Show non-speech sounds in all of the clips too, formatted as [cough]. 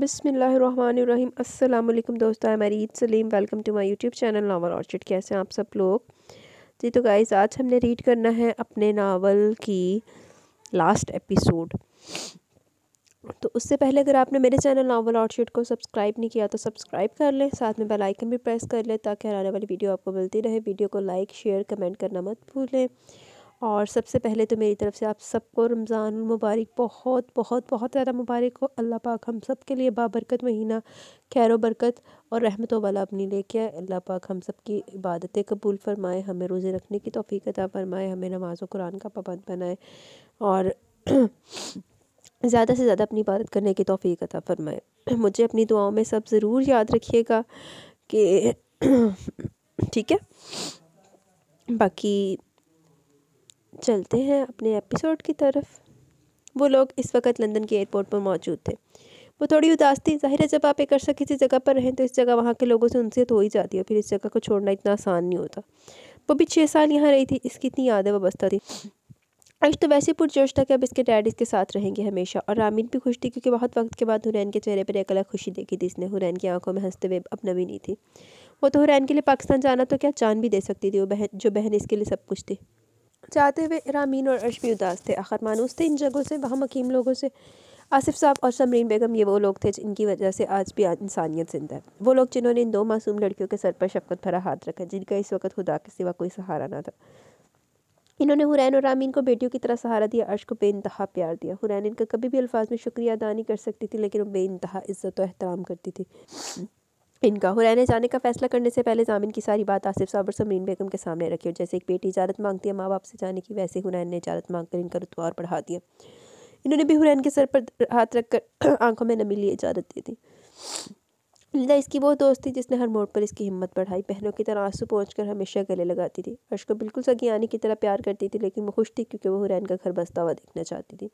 बिसमीम अल्लाम दोस्तों आई ईद Salim welcome to my YouTube channel novel orchid कैसे हैं आप सब लोग जी तो गाइज़ आज हमने रीड करना है अपने नावल की लास्ट एपिसोड तो उससे पहले अगर आपने मेरे चैनल नावल ऑर्चिड को सब्सक्राइब नहीं किया तो सब्सक्राइब कर लें साथ में बेल आइकन भी प्रेस कर लें ताकि आने वाली वीडियो आपको मिलती रहे वीडियो को लाइक शेयर कमेंट करना मत भूलें और सबसे पहले तो मेरी तरफ़ से आप सबको रमज़ान मुबारक बहुत बहुत बहुत ज़्यादा मुबारक हो अल्लाह पाक हम सब के लिए बाबरकत महीना खैर बरकत और रहमतों वाला अपनी लेके आए अल्लाह पाक हम सब की इबादतें कबूल फरमाए हमें रोज़े रखने की तोफ़ी अदा फरमाए हमें नमाज़ कुरान का पाबंद बनाए और [clears throat] ज़्यादा से ज़्यादा अपनी इबादत करने की तोफ़ी अदा फरमाए मुझे अपनी दुआओं में सब ज़रूर याद रखिएगा कि [clears throat] ठीक है बाकी चलते हैं अपने एपिसोड की तरफ वो लोग इस वक्त लंदन के एयरपोर्ट पर मौजूद थे वो थोड़ी उदास थी जाहिर है जब आप एक अर्सा किसी जगह पर रहें तो इस जगह वहाँ के लोगों से उनसे हो ही जाती है फिर इस जगह को छोड़ना इतना आसान नहीं होता वो भी छः साल यहाँ रही थी इसकी इतनी यादें वस्ता थी अर्श तो वैसे पुरजोश था कि अब इसके डैड इसके साथ रहेंगे हमेशा और रामीन भी खुश थी क्योंकि बहुत वक्त के बाद हुरैन के चेहरे पर एक अलग खुशी देखी थी इसने हुरैन की आंखों में हंसते हुए अब भी नहीं थी वो तो हुरैन के लिए पाकिस्तान जाना तो क्या जान भी दे सकती थी वो बहन जो बहन इसके लिए सब कुछ थी चाहते हुए रामीन और अर्श भी उदास थे आखिर मानूस थे इन जगहों से वहाँ मकीम लोगों से आसिफ साहब और समरीन बेगम ये वो लोग थे जिनकी वजह से आज भी इंसानियत जिंदा है वो लोग जिन्होंने इन दो मासूम लड़कियों के सर पर शफकत भरा हाथ रखा जिनका इस वक्त खुदा के सिवा कोई सहारा ना था इन्होंने हुरैन और रामीन को बेटियों की तरह सहारा दिया अर्श को बेानतहा प्यार दिया हुरैन इनका कभी भी अल्फाज में शुक्रिया अदा नहीं कर सकती थी लेकिन वो बेानतहा इज़्ज़त और एहतराम करती थी इनका हुरैन जाने का फैसला करने से पहले जामिन की सारी बात आसिफ साहब और समरीन बेगम के सामने रखी और जैसे एक बेटी इजाज़त मांगती है माँ बाप से जाने की वैसे हुरैन ने इजाज़त मांग कर इनका रुतवा और बढ़ा दिया इन्होंने भी हुरैन के सर पर हाथ रखकर [clears throat] आंखों में नमी लिए इजाज़त दे दी लिदा इसकी वो दोस्त थी जिसने हर मोड़ पर इसकी हिम्मत बढ़ाई बहनों की तरह आंसू पहुँच कर हमेशा गले लगाती थी अर्श को बिल्कुल सगी आने की तरह प्यार करती थी लेकिन वो खुश थी क्योंकि वो हुरैन का घर बसता हुआ देखना चाहती थी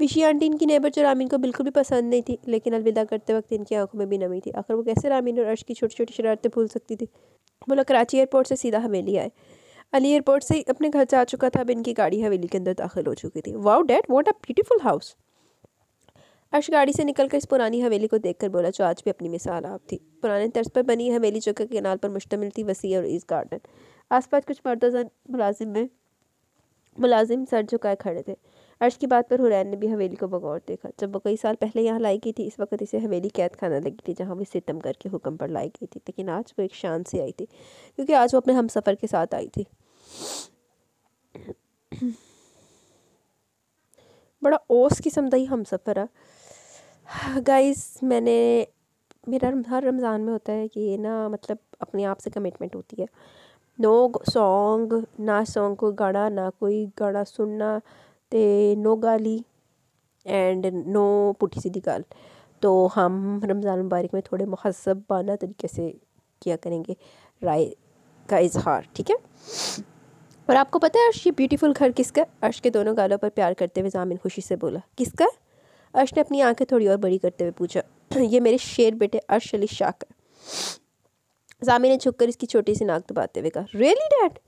विशी आंटी इनकी नेबर जो रामीन को बिल्कुल भी पसंद नहीं थी लेकिन अलविदा करते वक्त इनकी आंखों में भी नमी थी आखिर वो कैसे रामीन और अर्श की छोटी छोटी शरारतें भूल सकती थी वो लोग कराची एयरपोर्ट से सीधा हवेली आए अली एयरपोर्ट से अपने घर से आ चुका था अब इनकी गाड़ी हवेली के अंदर दाखिल हो चुकी थी wow dad what a beautiful house Arsh गाड़ी से निकलकर इस पुरानी हवेली को देखकर बोला जो आज भी अपनी मिसाल आप थी पुराने तर्ज पर बनी हवेली जो कि किनाल पर मुश्तमिल थी वसी और ईस्ट गार्डन आसपास कुछ मर्द मुलाजिम में मुलाजिम सर झुकाए खड़े थे अर्श की बात पर हुरैन ने भी हवेली को बगौर देखा जब वो कई साल पहले यहाँ लाई गई थी इस वक्त इसे हवेली कैद खाना लगी थी जहाँ वो सितम करके हुक्म पर लाई गई थी लेकिन आज वो एक शान से आई थी क्योंकि आज वो अपने हम सफ़र के साथ आई थी बड़ा ओस किस्म का हम सफ़र गाइस मैंने मेरा हर रमज़ान में होता है कि ये ना मतलब अपने आप से कमिटमेंट होती है नो सॉन्ग ना सॉन्ग को गाना ना कोई गाना सुनना तो नो गाली एंड नो पुठी सीधी गाल तो हम रमज़ान मुबारक में थोड़े महसबाना तरीके से किया करेंगे राय का इजहार ठीक है और आपको पता है अर्श ये ब्यूटीफुल घर किसका अर्श के दोनों गालों पर प्यार करते हुए जामिन खुशी से बोला किसका अर्श ने अपनी आंखें थोड़ी और बड़ी करते हुए पूछा [clears throat] ये मेरे शेर बेटे अर्श अली शाह का जामिन ने झुककर इसकी छोटी सी नाक दबाते हुए कहा रियली डैड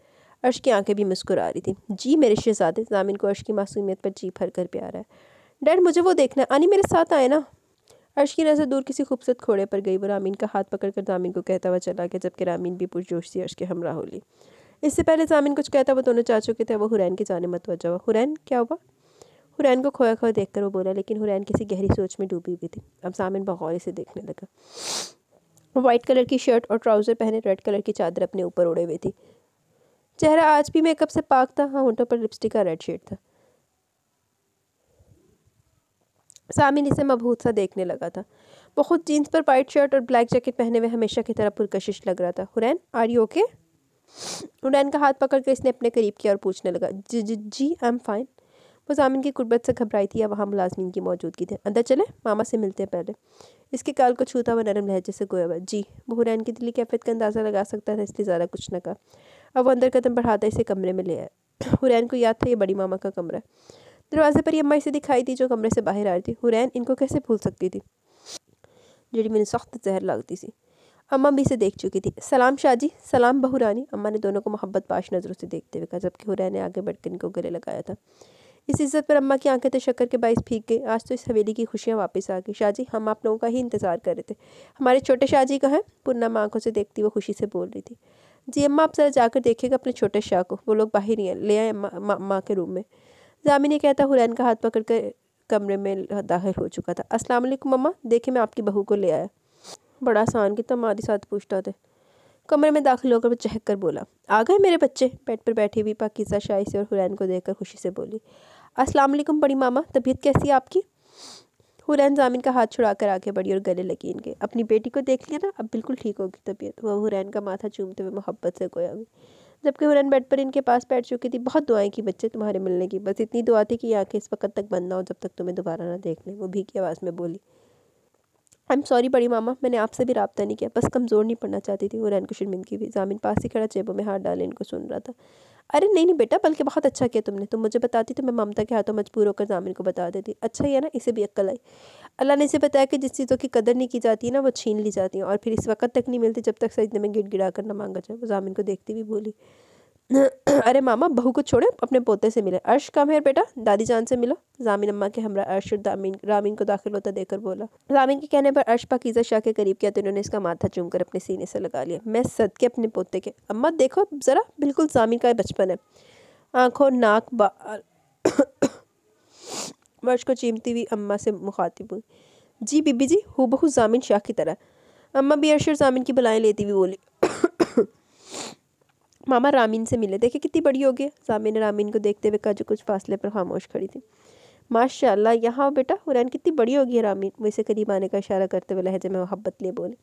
अर्श की आंखें भी मुस्कुरा रही थी जी मेरे शहजादे जामिन को अर्श की मासूमियत पर जी भर कर प्यार है डैड मुझे वो देखना है आनी मेरे साथ आए ना अर्श की नज़र दूर किसी खूबसूरत घोड़े पर गई वो रामीन का हाथ पकड़कर जामिन को कहता हुआ चला गया जबकि रामीन भी पुरजोश से अर्श के हमरा हो ली इससे पहले जामिन कुछ कहता वो दोनों चाचों के थे वो हुरैन के जाने मत वजह हुआ हुरैन क्या हुआ हुरैन को खोया खोया कर वो बोला लेकिन हुरैन किसी गहरी सोच में डूबी हुई थी अब जामिन बगौरी से देखने लगा वाइट कलर की शर्ट और ट्राउज़र पहने रेड कलर की चादर अपने ऊपर उड़े हुए थी चेहरा आज भी मेकअप से पाक था हाँ होंठों पर लिपस्टिक का रेड शेड था सामिन इसे मबहूत सा देखने लगा था वो खुद जीन्स पर वाइट शर्ट और ब्लैक जैकेट पहने हुए हमेशा की तरह पुरकशिश लग रहा था Hurain are you okay Hurain का हाथ पकड़ पकड़कर इसने अपने करीब किया और पूछने लगा जी जी जी आई एम फाइन वो सामिन की कुर्बत से घबराई थी या वहाँ मुलाजमीन की मौजूदगी थी अंदर चले मामा से मिलते हैं पहले इसके काल को छूता हुआ नरम लहजे से गोया जी बहरान की दिली कैफियत का अंदाज़ा लगा सकता था इससे ज़्यादा कुछ न कहा अब वो अंदर कदम बढ़ाता इसे कमरे में ले आया [coughs] हुरैन को याद था ये बड़ी मामा का कमरा दरवाजे पर ही अम्मा इसे दिखाई थी जो कमरे से बाहर आ रही थी हुरैन इनको कैसे भूल सकती थी जड़ी मैंने सख्त जहर लगती थी अम्मा भी इसे देख चुकी थी सलाम शाहजी सलाम बहुरानी अम्मा ने दोनों को मोहब्बत पाश नज़रों से देखते हुए कहा जबकि हुरैन ने आगे बढ़कर इनको गले लगाया था इस इज्जत पर अम्मा की आंखें तो शक्कर के बाइस फीक गई आज तो इस हवेली की खुशियाँ वापस आ गई शाहजी हम आप लोगों का ही इंतजार कर रहे थे हमारे छोटे शाहजी कहाँ हैं पूर्णम आंखों से देखती वो खुशी से बोल रही थी जी अम्मा आप जरा जाकर देखिएगा अपने छोटे शाह को वो लोग बाहर ही हैं ले आए अम्मा माँ के रूम में जामी ने कहता हुरैन का हाथ पकड़ कर कमरे में दाखिल हो चुका था अस्सलाम वालेकुम अम्मा देखे मैं आपकी बहू को ले आया बड़ा आसान की तो हमारे साथ पूछता थे कमरे में दाखिल होकर वो चहक कर बोला आ गए मेरे बच्चे बेड पर बैठी हुई पाकिजा से और हुरैन को देखकर खुशी से बोली अस्सलाम वालेकुम बड़ी मामा तबीयत कैसी है आपकी हुरैन जामिन का हाथ छुड़ा कर आगे बढ़ी और गले लगी इनके अपनी बेटी को देख लिया ना अब बिल्कुल ठीक होगी तबीयत वह हुरैन का माथा चूमते हुए मोहब्बत से गोया हुई जबकि हुरैन बेड पर इनके पास बैठ चुकी थी बहुत दुआएं की बच्चे तुम्हारे मिलने की बस इतनी दुआ थी कि आँखें इस वक्त तक बंद ना हो जब तक तुम्हें दोबारा ना देख लें वो भी की आवाज़ में बोली आई एम सॉरी बड़ी मामा मैंने आपसे भी रबता नहीं किया बस कमज़ोर नहीं पड़ना चाहती थी हुरैन को शर्मिंदगी भी जामिन पास ही खड़ा जेबों में हाथ डाले इनको सुन रहा था अरे नहीं नहीं बेटा बल्कि बहुत अच्छा किया तुमने तुम मुझे बताती तो मैं ममता के हाथों मजबूर होकर जामिन को बता देती अच्छा ही है ना इसे भी अक्ल आई अल्लाह ने इसे बताया कि जिस चीज़ों की कदर नहीं की जाती है ना वो छीन ली जाती है और फिर इस वक्त तक नहीं मिलती जब तक सजदे में गिड़ गिड़ा कर ना मांगा जाए वो जामिन को देखती भी बोली [coughs] अरे मामा बहू को छोड़े अपने पोते से मिले अर्श कम है बेटा दादी जान से मिलो जामिन अम्मा के हमरा अर्श और दामिन रामीन को दाखिल होता देखकर बोला रामीन के कहने पर अर्श पाकिजा शाह के करीब किया तो इन्होंने इसका माथा चूमकर अपने सीने से लगा लिया मैं सद के अपने पोते के अम्मा देखो ज़रा बिल्कुल जामिन का बचपन है आँखों नाक बाल अर्श [coughs] को चीमती हुई अम्मा से मुखातिब हुई जी बीबी जी हु जामिन शाह की तरह अम्मा भी अर्श और जामिन की बलाएँ लेती हुई बोली मामा रामीन से मिले देखे कितनी बड़ी हो गई सामी ने रामीन को देखते हुए कहा जो कुछ फासले पर खामोश खड़ी थी माशाला यहाँ बेटा हुरैन कितनी बड़ी होगी रामीन वो इसे करीब आने का इशारा करते हुए लहजे में मोहब्बत लिए बोले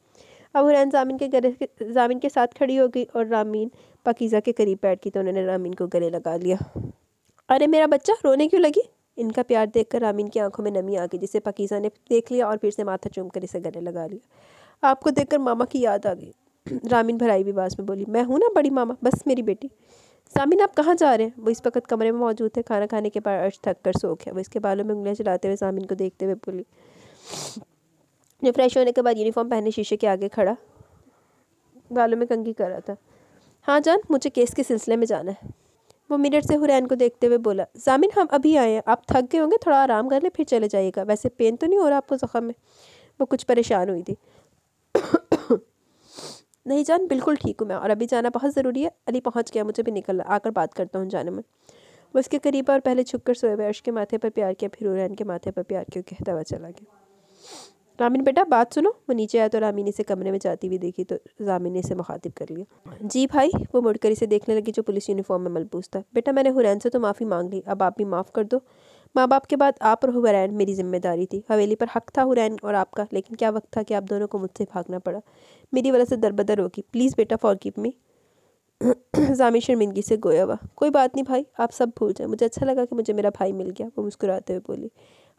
अब हुरैन जामिन के गले जामिन के साथ खड़ी हो गई और रामीन पकीज़ा के करीब बैठ गई तो उन्होंने रामीन को गले लगा लिया अरे मेरा बच्चा रोने क्यों लगी इनका प्यार देखकर रामीन की आंखों में नमी आ गई जिसे पकीज़ा ने देख लिया और फिर से माथा चूम कर इसे गले लगा लिया आपको देखकर मामा की याद आ गई रामीन भराई भी आवाज़ में बोली मैं हूँ ना बड़ी मामा बस मेरी बेटी सामिन आप कहाँ जा रहे हैं वो इस वक्त कमरे में मौजूद थे खाना खाने के बाद अर्श थक कर सो गया वो इसके बालों में उंगलियाँ चलाते हुए सामिन को देखते हुए बोली जो फ्रेश होने के बाद यूनिफॉर्म पहने शीशे के आगे खड़ा बालों में कंगी कर रहा था हाँ जान मुझे केस के सिलसिले में जाना है वो मिनट से हुरैन को देखते हुए बोला जामिन हम अभी आए हैं आप थक गए होंगे थोड़ा आराम कर ले फिर चले जाइएगा वैसे पेन तो नहीं हो रहा आपको ज़ख्म में वो कुछ परेशान हुई थी नहीं जान बिल्कुल ठीक हूँ मैं और अभी जाना बहुत ज़रूरी है अली पहुँच गया मुझे भी निकल आकर बात करता हूँ जाने में वो उसके करीब और पहले छुप कर सोए हुए अर्श के माथे पर प्यार किया फिर उरैन के माथे पर प्यार क्यों कहता हुआ चला गया रामीन बेटा बात सुनो वो नीचे आया तो रामीन इसे कमरे में जाती हुई देखी तो रामीन ने इसे मुखातिब कर लिया जी भाई वो मुड़कर इसे देखने लगी जो पुलिस यूनिफॉर्म में मलबूस था बेटा मैंने हुरैन से तो माफ़ी मांग ली अब आप भी माफ़ कर दो माँ बाप के बाद आप और हुरैन मेरी जिम्मेदारी थी हवेली पर हक था हुरैन और आपका लेकिन क्या वक्त था कि आप दोनों को मुझसे भागना पड़ा मेरी वजह से दरबदर होगी प्लीज़ बेटा फॉर गिव मी जामी शर्मिंदगी से गोया हुआ कोई बात नहीं भाई आप सब भूल जाए मुझे अच्छा लगा कि मुझे मेरा भाई मिल गया वो मुस्कुराते हुए बोली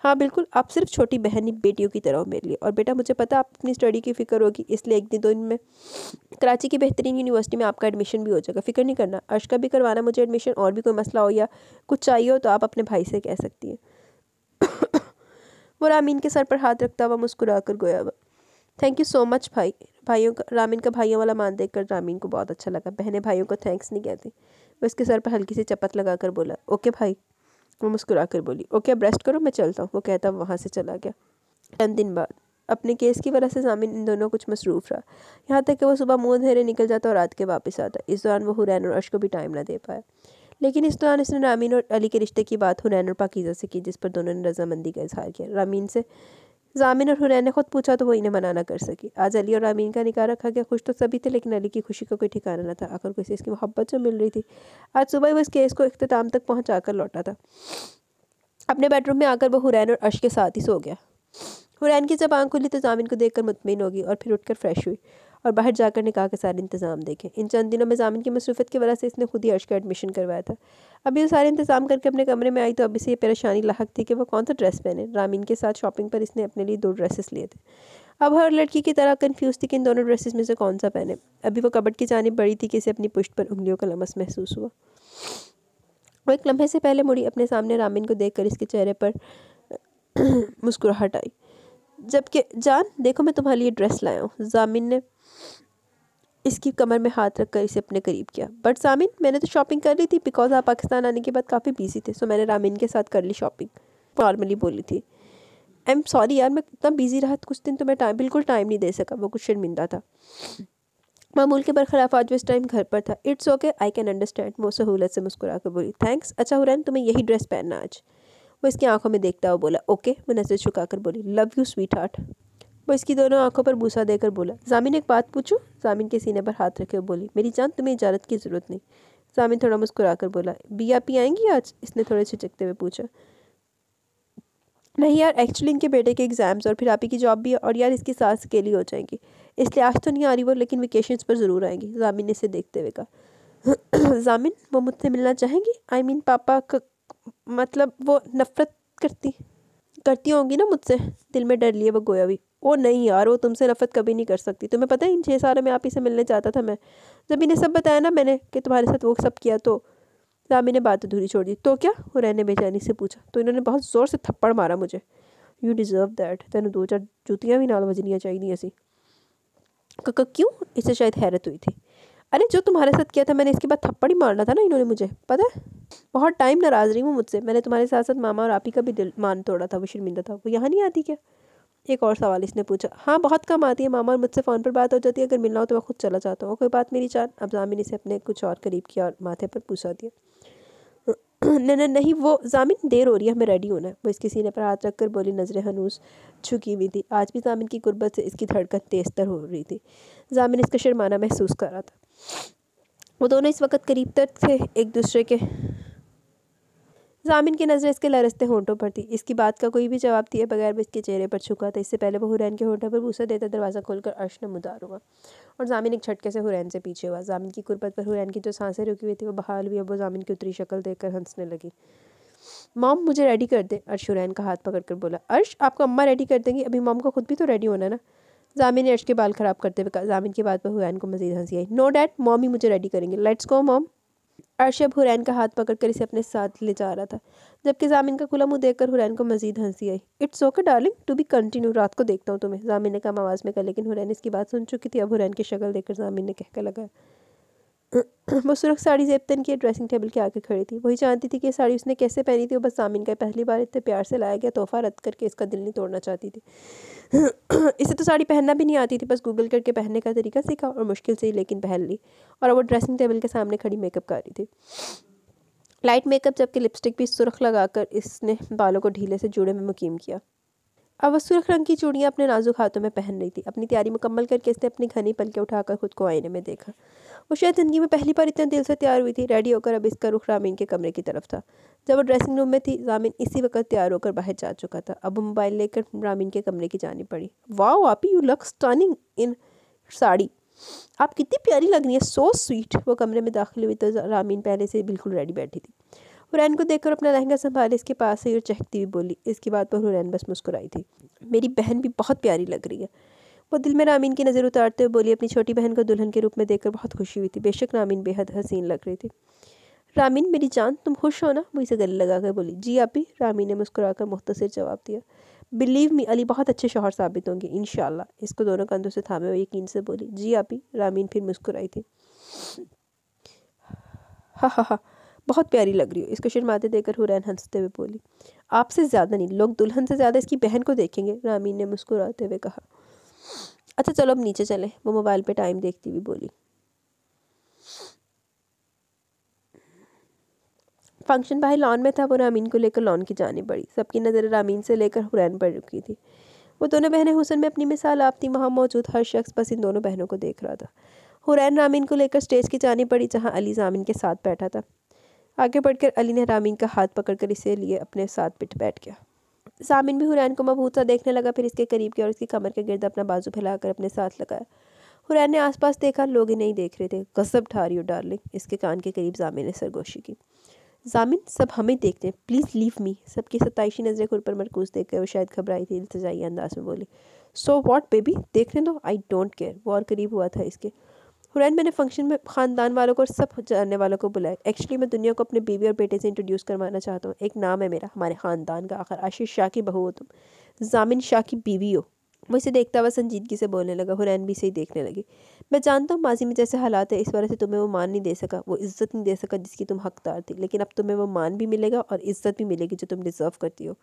हाँ बिल्कुल आप सिर्फ छोटी बहन ही बेटियों की तरह हो मेरे लिए और बेटा मुझे पता आप अपनी स्टडी की फ़िक्र होगी इसलिए एक दिन दो दिन में कराची की बेहतरीन यूनिवर्सिटी में आपका एडमिशन भी हो जाएगा फिक्र नहीं करना अर्श का भी करवाना मुझे एडमिशन और भी कोई मसला हो या कुछ चाहिए हो तो आप अपने भाई से कह सकती हैं [coughs] वो रामीन के सर पर हाथ रखता हुआ मुस्कुरा कर गोया हुआ थैंक यू सो मच भाई भाइयों का रामीन का भाइयों वाला मान देखकर रामीन को बहुत अच्छा लगा बहने भाइयों को थैंक्स नहीं कहती वो उसके सर पर हल्की सी चपत लगाकर बोला ओके भाई वो मुस्कुरा कर बोली ओके अब रेस्ट करो मैं चलता हूँ वो कहता वहाँ से चला गया चंद दिन बाद अपने केस की वजह से जामिन इन दोनों कुछ मसरूफ रहा यहाँ तक कि वह सुबह मुँह धेरे निकल जाता और रात के वापस आता इस दौरान वो हुरैन और अर्श को भी टाइम ना दे पाया लेकिन इस दौरान इसने रामीन और अली के रिश्ते की बात हुरैन और पाकिज़ा से की जिस पर दोनों ने रजामंदी का इजहार किया रामीन से जामिन और हुरैन ने खुद पूछा तो वो इन्हें मना ना कर सकी आज अली और आमीन का निकाह रखा गया खुश तो सभी थे लेकिन अली की खुशी का कोई ठिकाना ना था आखिर उसे इसकी मोहब्बत से मिल रही थी आज सुबह वो इस केस को अख्ताम तक पहुँचा कर लौटा था अपने बेडरूम में आकर वो हुरैन और अश के साथ ही सो गया हुरैन की जब आँख खुली तो जामिन को देख कर मुतमिन होगी और फिर उठकर फ्रेश हुई और बाहर जाकर निकाह के सारे इंतज़ाम देखे इन चंद दिनों में जामिन की मसरूफत की वजह से इसने खुद ही अर्श का एडमिशन करवाया था अभी वो सारे इंतजाम करके अपने कमरे में आई तो अभी से ये परेशानी लाक थी कि वह कौन सा ड्रेस पहने रामीन के साथ शॉपिंग पर इसने अपने लिए दो ड्रेसेस लिए थे अब हर लड़की की तरह कन्फ्यूज थी कि इन दोनों ड्रेसेस में से कौन सा पहने अभी वो कबट की जानब बड़ी थी कि इसे अपनी पुष्ट पर उंगलियों का लमस महसूस हुआ वो एक लम्हे से पहले मुड़ी अपने सामने रामीन को देखकर इसके चेहरे पर मुस्कुराहट आई जबकि जान देखो मैं तुम्हारे लिए ड्रेस लाया हूँ जामिन ने इसकी कमर में हाथ रख कर इसे अपने करीब किया बट सामिन मैंने तो शॉपिंग कर ली थी बिकॉज आप पाकिस्तान आने के बाद काफ़ी बिजी थे सो मैंने रामीन के साथ कर ली शॉपिंग नॉर्मली बोली थी आई एम सॉरी यार मैं इतना बिजी रहा कुछ दिन तो मैं टाइम बिल्कुल टाइम नहीं दे सका वो कुछ शर्मिंदा था मामूल के बरखिलाफ आज इस टाइम घर पर था it's okay I can understand वो सहूलत से मुस्कुरा कर बोली थैंक्स अच्छा हुरैन तुम्हें यही ड्रेस पहनना आज वो इसकी आंखों में देखता हुआ बोला ओके मैं नजर कर बोली लव यू स्वीट हार्ट वो इसकी दोनों आंखों पर बूसा देकर बोला जामिन एक बात पूछूं जामिन के सीने पर हाथ रखे बोली मेरी जान तुम्हें इजाज़त की ज़रूरत नहीं जामिन थोड़ा मुस्कुरा कर बोला बिया पी आएंगी आज इसने थोड़े छिचकते हुए पूछा नहीं यार एक्चुअली इनके बेटे के एग्ज़ाम्स और फिर आप ही की जॉब भी है और यार इसकी सास अकेली हो जाएंगी इसलिए आज तो नहीं आ रही वो लेकिन वेकेशन पर ज़रूर आएंगी जामिन ने इसे देखते हुए कहा [clears throat] जामिन वो मुझसे मिलना चाहेंगी आई मीन पापा मतलब वो नफ़रत करती करती होंगी ना मुझसे दिल में डर लिए वो गोया भी वो नहीं यार वो तुमसे नफ़रत कभी नहीं कर सकती तुम्हें पता है इन छः सालों में आप ही से मिलने जाता था मैं जब इन्हें सब बताया ना मैंने कि तुम्हारे साथ वो सब किया तो रामी ने बात अधूरी छोड़ दी तो क्या वो रहने बेचैनी से पूछा तो इन्होंने बहुत ज़ोर से थप्पड़ मारा मुझे यू डिज़र्व दैट तेन दो चार जूतियाँ भी नाल वजनियाँ चाहिए सी कक्का क्यों इससे शायद हैरत हुई थी अरे जो तुम्हारे साथ किया था मैंने इसके बाद थप्पड़ ही मारना था ना इन्होंने मुझे पता है बहुत टाइम नाराज़ रही हूँ मुझसे मैंने तुम्हारे साथ साथ मामा और आपी का भी दिल मान तोड़ा था वो शर्मिंदा था वो यहाँ नहीं आती क्या एक और सवाल इसने पूछा हाँ बहुत कम आती है मामा और मुझसे फ़ोन पर बात हो जाती है अगर मिलना हो तो मैं खुद चला जाता हूँ कोई बात मेरी चार अब जामिन इसे अपने कुछ और करीब किया और माथे पर पूछा दिया [clears throat] नहीं नहीं वो जामिन देर हो रही है हमें रेडी होना है वो इसके सीने पर हाथ रख कर बोली नजर हनूस छुकी हुई थी आज भी जामिन की गुर्बत से इसकी धड़कन तेज़तर हो रही थी जामिन इसका शर्माना महसूस कर रहा था वो दोनों इस वक्त करीब तक थे एक दूसरे के जामिन की नज़र इसके लरसते होंठों पर थी इसकी बात का कोई भी जवाब दिए बगैर भी इसके चेहरे पर छुका था इससे पहले वो हुरैन के होंठों पर भूसा देता दरवाज़ा खोलकर अर्श ने मुदार हुआ और जामिन एक झटके से हुरैन से पीछे हुआ जामिन की कुर्बत पर हुरैन की जो सांसें रुकी हुई थी वो बहाल हुई अब वो जामिन की उतरी शक्ल देखकर हंसने लगी मॉम मुझे रेडी कर दे अर्श हुरैन का हाथ पकड़ कर बोला अर्श आपको अम्मा रेडी कर देंगी अभी मॉम को खुद भी तो रेडी होना ना जामिन ने अर्श के बाल खराब करते हुए कहा जामिन की बात पर हुरैन को मजीद हंसी आई नो डैट मॉम ही मुझे रेडी करेंगे लेट्स गो मॉम अर्शब हुरैन का हाथ पकड़कर इसे अपने साथ ले जा रहा था जबकि जामिन का खुला मुंह देखकर हुरैन को मजीद हंसी आई it's okay darling to be continue रात को देखता हूँ तुम्हें जामिन ने कम आवाज़ में कहा लेकिन हुरैन इसकी बात सुन चुकी थी अब हुरैन की शक्ल देखकर जामिन ने कहकर लगाया वो सुरख साड़ी जेब तन ड्रेसिंग टेबल के आगे खड़ी थी वही जानती थी कि साड़ी उसने कैसे पहनी थी वो बस सामिन का पहली बार इतने प्यार से लाया गया तोहफा रद्द करके इसका दिल नहीं तोड़ना चाहती थी [clears throat] इसे तो साड़ी पहनना भी नहीं आती थी बस गूगल करके पहनने का तरीका सीखा और मुश्किल से ही लेकिन पहन ली और वो ड्रेसिंग टेबल के सामने खड़ी मेकअप कर रही थी लाइट मेकअप जबकि लिपस्टिक भी सुरख लगाकर इसने बालों को ढीले से जुड़े में मुकीम किया अब वह सुरख रंग की चूड़ियाँ अपने नाजुक हाथों में पहन रही थी अपनी तैयारी मुकम्मल करके इसने अपनी घनी पलके उठाकर खुद को आईने में देखा वो शायद ज़िंदगी में पहली बार इतने दिल से तैयार हुई थी रेडी होकर अब इसका रुख रामीन के कमरे की तरफ था जब वो ड्रेसिंग रूम में थी रामीन इसी वक्त तैयार होकर बाहर जा चुका था अब मोबाइल लेकर रामीन के कमरे की जानी पड़ी वाह ही you look stunning in sari आप कितनी प्यारी लग रही है सो स्वीट वो कमरे में दाखिल हुई तो रामीन पहले से बिल्कुल रेडी बैठी थी हुरैन को देखकर अपना लहंगा संभाले इसके पास आई और चहकती हुई बोली इसके बाद पर हुरैन बस मुस्कुराई थी मेरी बहन भी बहुत प्यारी लग रही है वो दिल में रामीन की नज़र उतारते हुए बोली अपनी छोटी बहन को दुल्हन के रूप में देखकर बहुत खुशी हुई थी बेशक रामीन बेहद हसीन लग रही थी रामीन मेरी जान तुम खुश हो ना वो इसे गले लगा कर बोली जी आपी रामीन ने मुस्कुरा कर मुख्तर जवाब दिया बिलीव मी अली बहुत अच्छे शोहर साबित होंगे इन इसको दोनों कंधों से थामे हुए यकीन से बोली जी आपी रामीन फिर मुस्कुराई थी हा हा हा बहुत प्यारी लग रही हो इसको शर्माते देकर हुरैन हंसते हुए बोली आपसे ज़्यादा नहीं लोग दुल्हन से ज़्यादा इसकी बहन को देखेंगे रामीन ने मुस्कुराते हुए कहा अच्छा चलो अब नीचे चले वो मोबाइल पे टाइम देखती हुई बोली फंक्शन भाई लॉन में था वो रामीन को लेकर लॉन की जानी पड़ी सबकी नज़र रामीन से लेकर हुरैन पर रुकी थी वो दोनों बहनें हुसन में अपनी मिसाल आप थी वहाँ मौजूद हर शख्स बस इन दोनों बहनों को देख रहा था हुरैन रामीन को लेकर स्टेज की जानी पड़ी जहाँ अली जामिन के साथ बैठा था आगे बढ़कर अली ने रामीन का हाथ पकड़कर इसे लिए अपने साथ पिट बैठ गया सामिन भी हुरैन को मबूत सा देखने लगा फिर इसके करीब गया और इसकी कमर के गिरद अपना बाजू फैलाकर अपने साथ लगाया हुरैन ने आसपास देखा लोग ही नहीं देख रहे थे गजब ठा रही हो डार्लिंग इसके कान के करीब जामिन ने सरगोशी की जामिन सब हमें देखते हैं प्लीज़ लीव मी सबकी सताइशी नज़रें खुर पर मरकूज देख कर वो शायद घबराई थी इल्तजाई अंदाज में बोली सो वॉट बेबी देखने दो आई डोंट केयर वो और करीब हुआ था इसके हुरैन मैंने फंक्शन में ख़ानदान वालों को और सब जानने वालों को बुलाया एक्चुअली मैं दुनिया को अपने बीवी और बेटे से इंट्रोड्यूस करवाना चाहता हूँ एक नाम है मेरा हमारे ख़ानदान का आखिर आशीष शाह की बहू हो तुम जामिन शाह की बीवी हो वो इसे देखता हुआ संजीदगी से बोलने लगा हुरैन भी इसे ही देखने लगी मैं जानता हूँ माजी में जैसे हालात है इस वजह से तुम्हें वो मान नहीं दे सका वो इज्जत नहीं दे सका जिसकी तुम हकदार थी लेकिन अब तुम्हें वो मान भी मिलेगा और इज्जत भी मिलेगी जो तुम डिज़र्व करती हो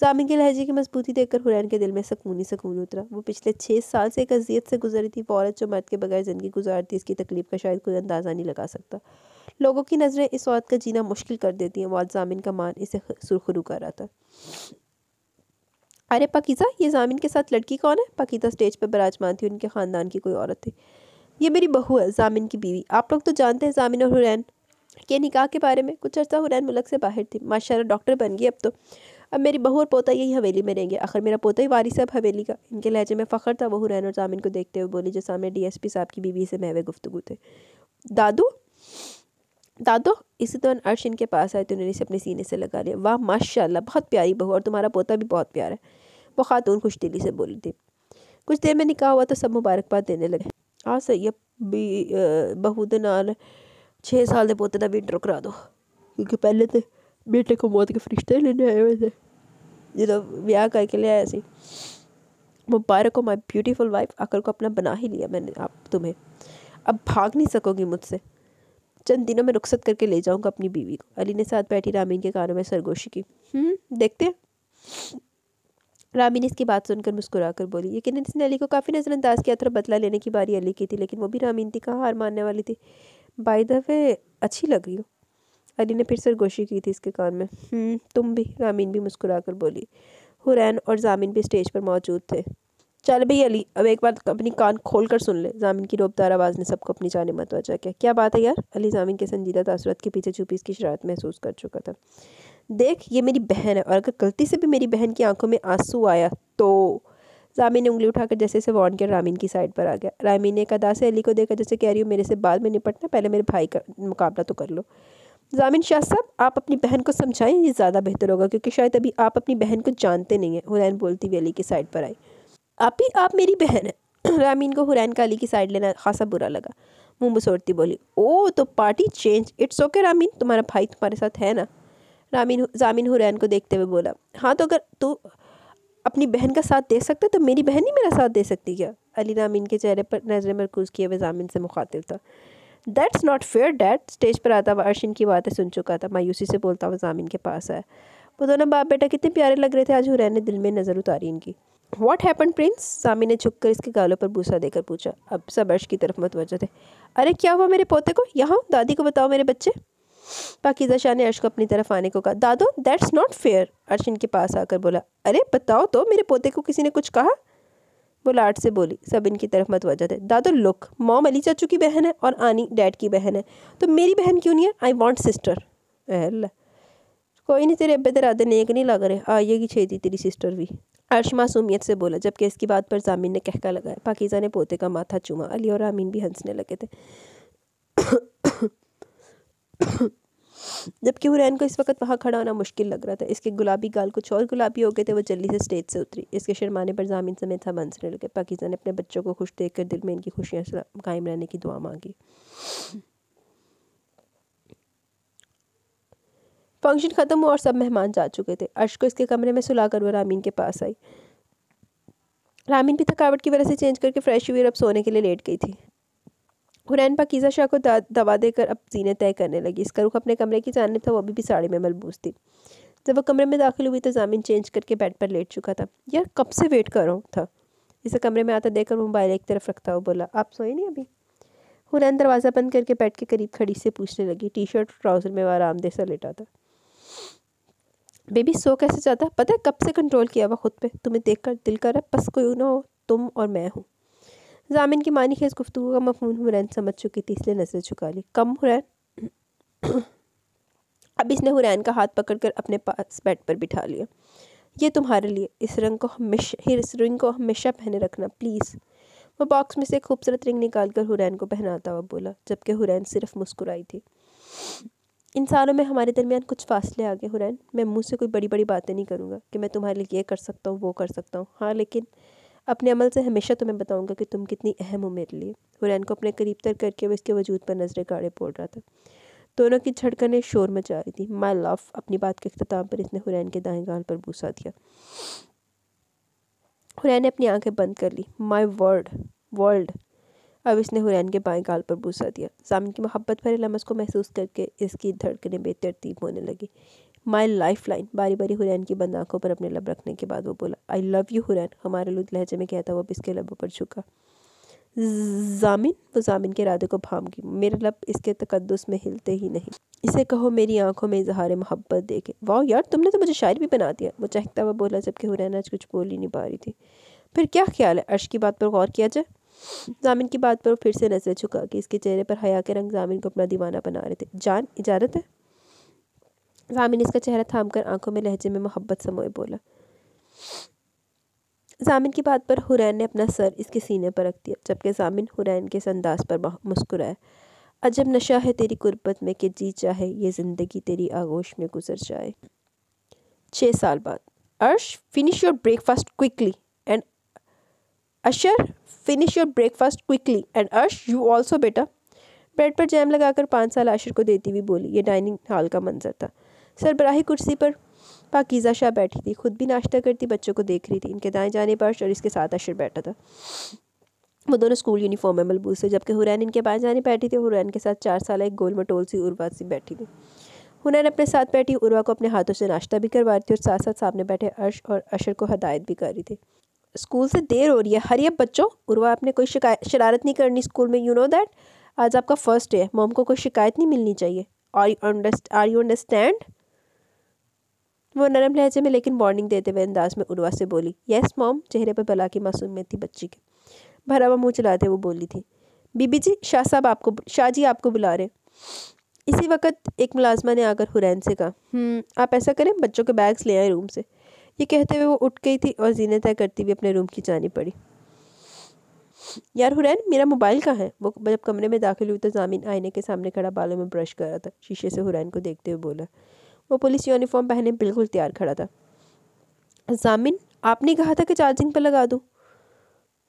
जामिन के लहजे की मजबूती देखकर हुरैन के दिल में सकून ही सकून उतरा वो पिछले छः साल से एक अजियत से गुजरी थी वो औरत जो मर्द के बगैर ज़िंदगी गुजारती इसकी तकलीफ का शायद कोई अंदाज़ा नहीं लगा सकता लोगों की नज़रें इस औरत का जीना मुश्किल कर देती हैं वाद जामिन का मान इसे सुरखरू कर रहा था अरे पकीज़ा ये जामिन के साथ लड़की कौन है पकीज़ा स्टेज पर बराजमान थी उनके ख़ानदान की कोई औरत थी ये मेरी बहू है जामिन की बीवी आप लोग तो जानते हैं जामिन और हुरैन के निकाह के बारे में कुछ अर्सा हुरैन मुल्क से बाहर थी माशा डॉक्टर बन गई अब तो अब मेरी बहू और पोता यही हवेली में रहेंगे आखिर मेरा पोता ही वारिस साहब अब हवेली का इनके लहजे में फ़ख्र था बहू रहन और जामिन को देखते हुए बोली जो सामने पी साहब की बीवी से महवे गुफ्तु थे दादू दादो इसी दौरान अर्श इनके पास आए तो उन्होंने इसे अपने सीने से लगा लिया वाह माशाल्लाह बहुत प्यारी बहू और तुम्हारा पोता भी बहुत प्यारा है वो खातून खुश दिली से बोली थी कुछ देर में निकाह हुआ तो सब मुबारकबाद देने लगे हाँ सही भी बहू के नाल छः साल के पोते का भी करा दो क्योंकि पहले तो बेटे को मौत के फरिश्ते लेने आए हुए थे जो ब्याह करके ले आया सी मुबारक हो माई ब्यूटीफुल वाइफ आकर को अपना बना ही लिया मैंने आप तुम्हें अब भाग नहीं सकोगी मुझसे चंद दिनों में रुखसत करके ले जाऊंगा अपनी बीवी को अली ने साथ बैठी रामीन के कानों में सरगोशी की हम्म देखते हैं रामीन इसकी बात सुनकर मुस्कुरा कर बोली यकीन इसने अली को काफ़ी नज़रअंदाज किया था बदला लेने की बारी अली की थी लेकिन वो भी रामीन थी कहाँ हार मानने वाली थी बाई दफ़े अच्छी लग रही हो अली ने फिर सरगोशी की थी इसके कान में हम्म, तुम भी रामीन भी मुस्कुरा कर बोली हुरैन और जामिन भी स्टेज पर मौजूद थे चल भाई अली अब एक बार अपनी कान खोल कर सुन ले जामिन की रोबदार आवाज़ ने सबको अपनी जाने वजह किया क्या बात है यार अली जामिन के संजीदा तसरत के पीछे छुपी इसकी शरारत महसूस कर चुका था देख ये मेरी बहन है और अगर गलती से भी मेरी बहन की आंखों में आंसू आया तो जामिन ने उंगली उठाकर जैसे से वार्न किया रामीन की साइड पर आ गया रामीन ने एक अदा से अली को देखा जैसे कह रही हूँ मेरे से बाद में निपटना पहले मेरे भाई का मुकाबला तो कर लो जामिन शाह साहब आप अपनी बहन को समझाएं ये ज़्यादा बेहतर होगा क्योंकि शायद अभी आप अपनी बहन को जानते नहीं हैं हुरैन बोलती हुई अली की साइड पर आई आप ही आप मेरी बहन है [clears throat] रामीन को हुरैन का अली की साइड लेना खासा बुरा लगा मुँह बसोड़ती बोली ओ तो party change it's okay Ramin तुम्हारा भाई तुम्हारे साथ है ना रामीन जामिन हुरैन को देखते हुए बोला हाँ तो अगर तू अपनी बहन का साथ दे सकता तो मेरी बहन ही मेरा साथ दे सकती क्या अली रामीन के चेहरे पर नजर मरकूज़ किए हुए जामिन से मुखातिब था that's not fair dad stage पर आता हुआ अर्शिन की बातें सुन चुका था मायूसी से बोलता हुआ जामिन के पास आया वो दोनों बाप बेटा कितने प्यारे लग रहे थे आज हुरैन ने दिल में नज़र उतारी इनकी वॉट हैपन प्रिंस सामी ने झुक कर इसके गालों पर भूसा देकर पूछा अब सब अर्श की तरफ मतवजह थे अरे क्या हुआ मेरे पोते को यहाँ दादी को बताओ मेरे बच्चे पाकिजा शाह ने अर्श को अपनी तरफ आने को कहा दादो दैट्स नॉट फेयर अर्श इनके पास आकर बोला अरे बताओ तो मेरे पोते को किसी ने कुछ कहा बुलाट से बोली सब इनकी तरफ मतवजह थे दादो लुक मॉम अली चाचू की बहन है और आनी डैड की बहन है तो मेरी बहन क्यों नहीं है आई वॉन्ट सिस्टर अहल कोई नहीं तेरे अबे दरादे नेक नहीं लग रहे आइएगी छेदी तेरी सिस्टर भी अर्श मासूमियत से बोला जबकि इसकी बात पर जामिन ने कहका लगाया पाकिज़ा ने पोते का माथा चूमा अली और आमीन भी हंसने लगे थे जबकि हुरैन को इस वक्त वहाँ खड़ा होना मुश्किल लग रहा था इसके गुलाबी गाल कुछ और गुलाबी हो गए थे वो जल्दी से स्टेज से उतरी इसके शर्माने पर जामिन समेत हम हंसने लगे पाकिस्तान ने अपने बच्चों को खुश देख दिल में इनकी खुशियाँ कायम रहने की दुआ मांगी फंक्शन ख़त्म हुआ और सब मेहमान जा चुके थे अर्श को इसके कमरे में सुला कर वो रामीन के पास आई रामीन भी थकावट की वजह से चेंज करके फ्रेश हुई और अब सोने के लिए लेट गई थी हुनैन पाकिज़ा शाह को दवा देकर अब जीने तय करने लगी इसका रुख अपने कमरे की जानब था वो अभी भी साड़ी में मलबूस थी जब वह कमरे में दाखिल हुई तो जामिन चेंज करके बेड पर लेट चुका था यार कब से वेट कर रहा हूँ था इसे कमरे में आता देखकर मोबाइल एक तरफ रखता हुआ बोला आप सोए नहीं अभी हुनैन दरवाज़ा बंद करके बेड के करीब खड़ी से पूछने लगी टी शर्ट ट्राउज़र में वह आरामदेह सा लेटा था बेबी सो कैसे जाता पता है कब से कंट्रोल किया हुआ खुद पे तुम्हें देखकर दिल कर रहा बस कोई ना हो तुम और मैं हूँ जामिन की मानी खेस गुफ्तु का मफहूम हुरैन समझ चुकी थी इसलिए नजर झुका ली कम हुरैन अब इसने हुरैन का हाथ पकड़कर अपने पास बेड पर बिठा लिया ये तुम्हारे लिए इस रंग को हमेशा इस रिंग को हमेशा पहने रखना प्लीज़ वो बॉक्स में से खूबसूरत रिंग निकाल कर हुरैन को पहनाता हुआ बोला जबकि हुरैन सिर्फ मुस्कुराई थी इंसानों में हमारे दरमियान कुछ फासले आ गए हुरैन मैं मुँह से कोई बड़ी बड़ी बातें नहीं करूँगा कि मैं तुम्हारे लिए ये कर सकता हूँ वो कर सकता हूँ हाँ लेकिन अपने अमल से हमेशा तुम्हें तो बताऊंगा कि तुम कितनी अहम हो मेरे लिए हुरैन को अपने करीब तर करके वो इसके वजूद पर नजरें गाड़े पोड़ रहा था दोनों की झड़कने शोर मचा रही थी माई लव अपनी बात के अख्ताम पर इसने हुरैन के दाएँ गाल पर भूसा दिया हुरैन ने अपनी आंखें बंद कर ली माई वर्ल्ड वर्ल्ड अब इसने हुरैन के बाएं गाल पर भूसा दिया सामने की मोहब्बत भरे लम्स को महसूस करके इसकी धड़कने बेतरतीब होने लगी माई लाइफ लाइन बारी बारी हुरैन की बंद आंखों पर अपने लब रखने के बाद वो बोला आई लव यू हुरैन हमारे लुत लहजे में कहता अब इसके लबों पर झुका जामिन वो जामिन के इरादे को भाम गई मेरे लब इसके तकदस में हिलते ही नहीं इसे कहो मेरी आंखों में इजहार मोहब्बत देखे वाह यार तुमने तो मुझे शायर भी बना दिया वो चहकता हुआ बोला जबकि हुरैन आज कुछ बोल ही नहीं पा रही थी फिर क्या ख्याल है अर्श की बात पर गौर किया जाए जामिन की बात पर वो फिर से नजर झुका कि इसके चेहरे पर हया के रंग जामिन को अपना दीवाना बना रहे थे जान इजाज़त है जामिन इसका चेहरा थाम कर आंखों में लहजे में मोहब्बत समोए बोला जामिन की बात पर हुरैन ने अपना सर इसके सीने पर रख दिया जबकि जामिन हुरैन के इस अंदाज पर मुस्कुराया अजब नशा है तेरी कुर्बत में कि जी चाहे ये ज़िंदगी तेरी आगोश में गुजर जाए छः साल बाद Arsh finish your breakfast quickly and Ashar finish your breakfast quickly and Arsh you also बेटा ब्रेड पर जैम लगाकर पाँच साल आशर को देती हुई बोली ये डाइनिंग हॉल का मंजर था सरबराही कुर्सी पर पाकिज़ा शाह बैठी थी खुद भी नाश्ता करती बच्चों को देख रही थी इनके दाएं जाने पर अर्श और इसके साथ अशर बैठा था वो दोनों स्कूल यूनिफॉर्म में मलबूस थे जबकि हुरैन इनके बाएं जाने बैठी थी हुरैन के साथ चार साल एक गोल मटोल सी उर्वा सी बैठी थी हुनैन अपने साथ बैठी उर्वा को अपने हाथों से नाश्ता भी करवा रही थी और साथ साथ सामने बैठे अर्श और अशर को हदायत भी कर रही थी स्कूल से देर हो रही है हरी अब बच्चों उर्वा आपने कोई शिकायत शरारत नहीं करनी स्कूल में यू नो दैट आज आपका फर्स्ट डे है मोम को कोई शिकायत नहीं मिलनी चाहिए are you are you understand वो नरम लहजे में लेकिन वार्निंग देते हुए अंदाज में उर्वा से बोली यस मॉम चेहरे पर भला की मासूमियत थी बच्ची के भरा हुआ मुँह चलाते वो बोली थी बीबी जी शाह साहब आपको शाह जी आपको बुला रहे इसी वक्त एक मुलाजमा ने आकर हुरैन से कहा हम्म, आप ऐसा करें बच्चों के बैग्स ले आए रूम से ये कहते हुए वो उठ गई थी और जीने तय करती हुई अपने रूम की जानी पड़ी यार हुरैन मेरा मोबाइल कहाँ है वो जब कमरे में दाखिल हुई तो जामिन आईने के सामने खड़ा बालों में ब्रश कर रहा था शीशे से हुरैन को देखते हुए बोला वो पुलिस यूनिफॉर्म पहने बिल्कुल तैयार खड़ा था जामिन आपने कहा था कि चार्जिंग पर लगा दूँ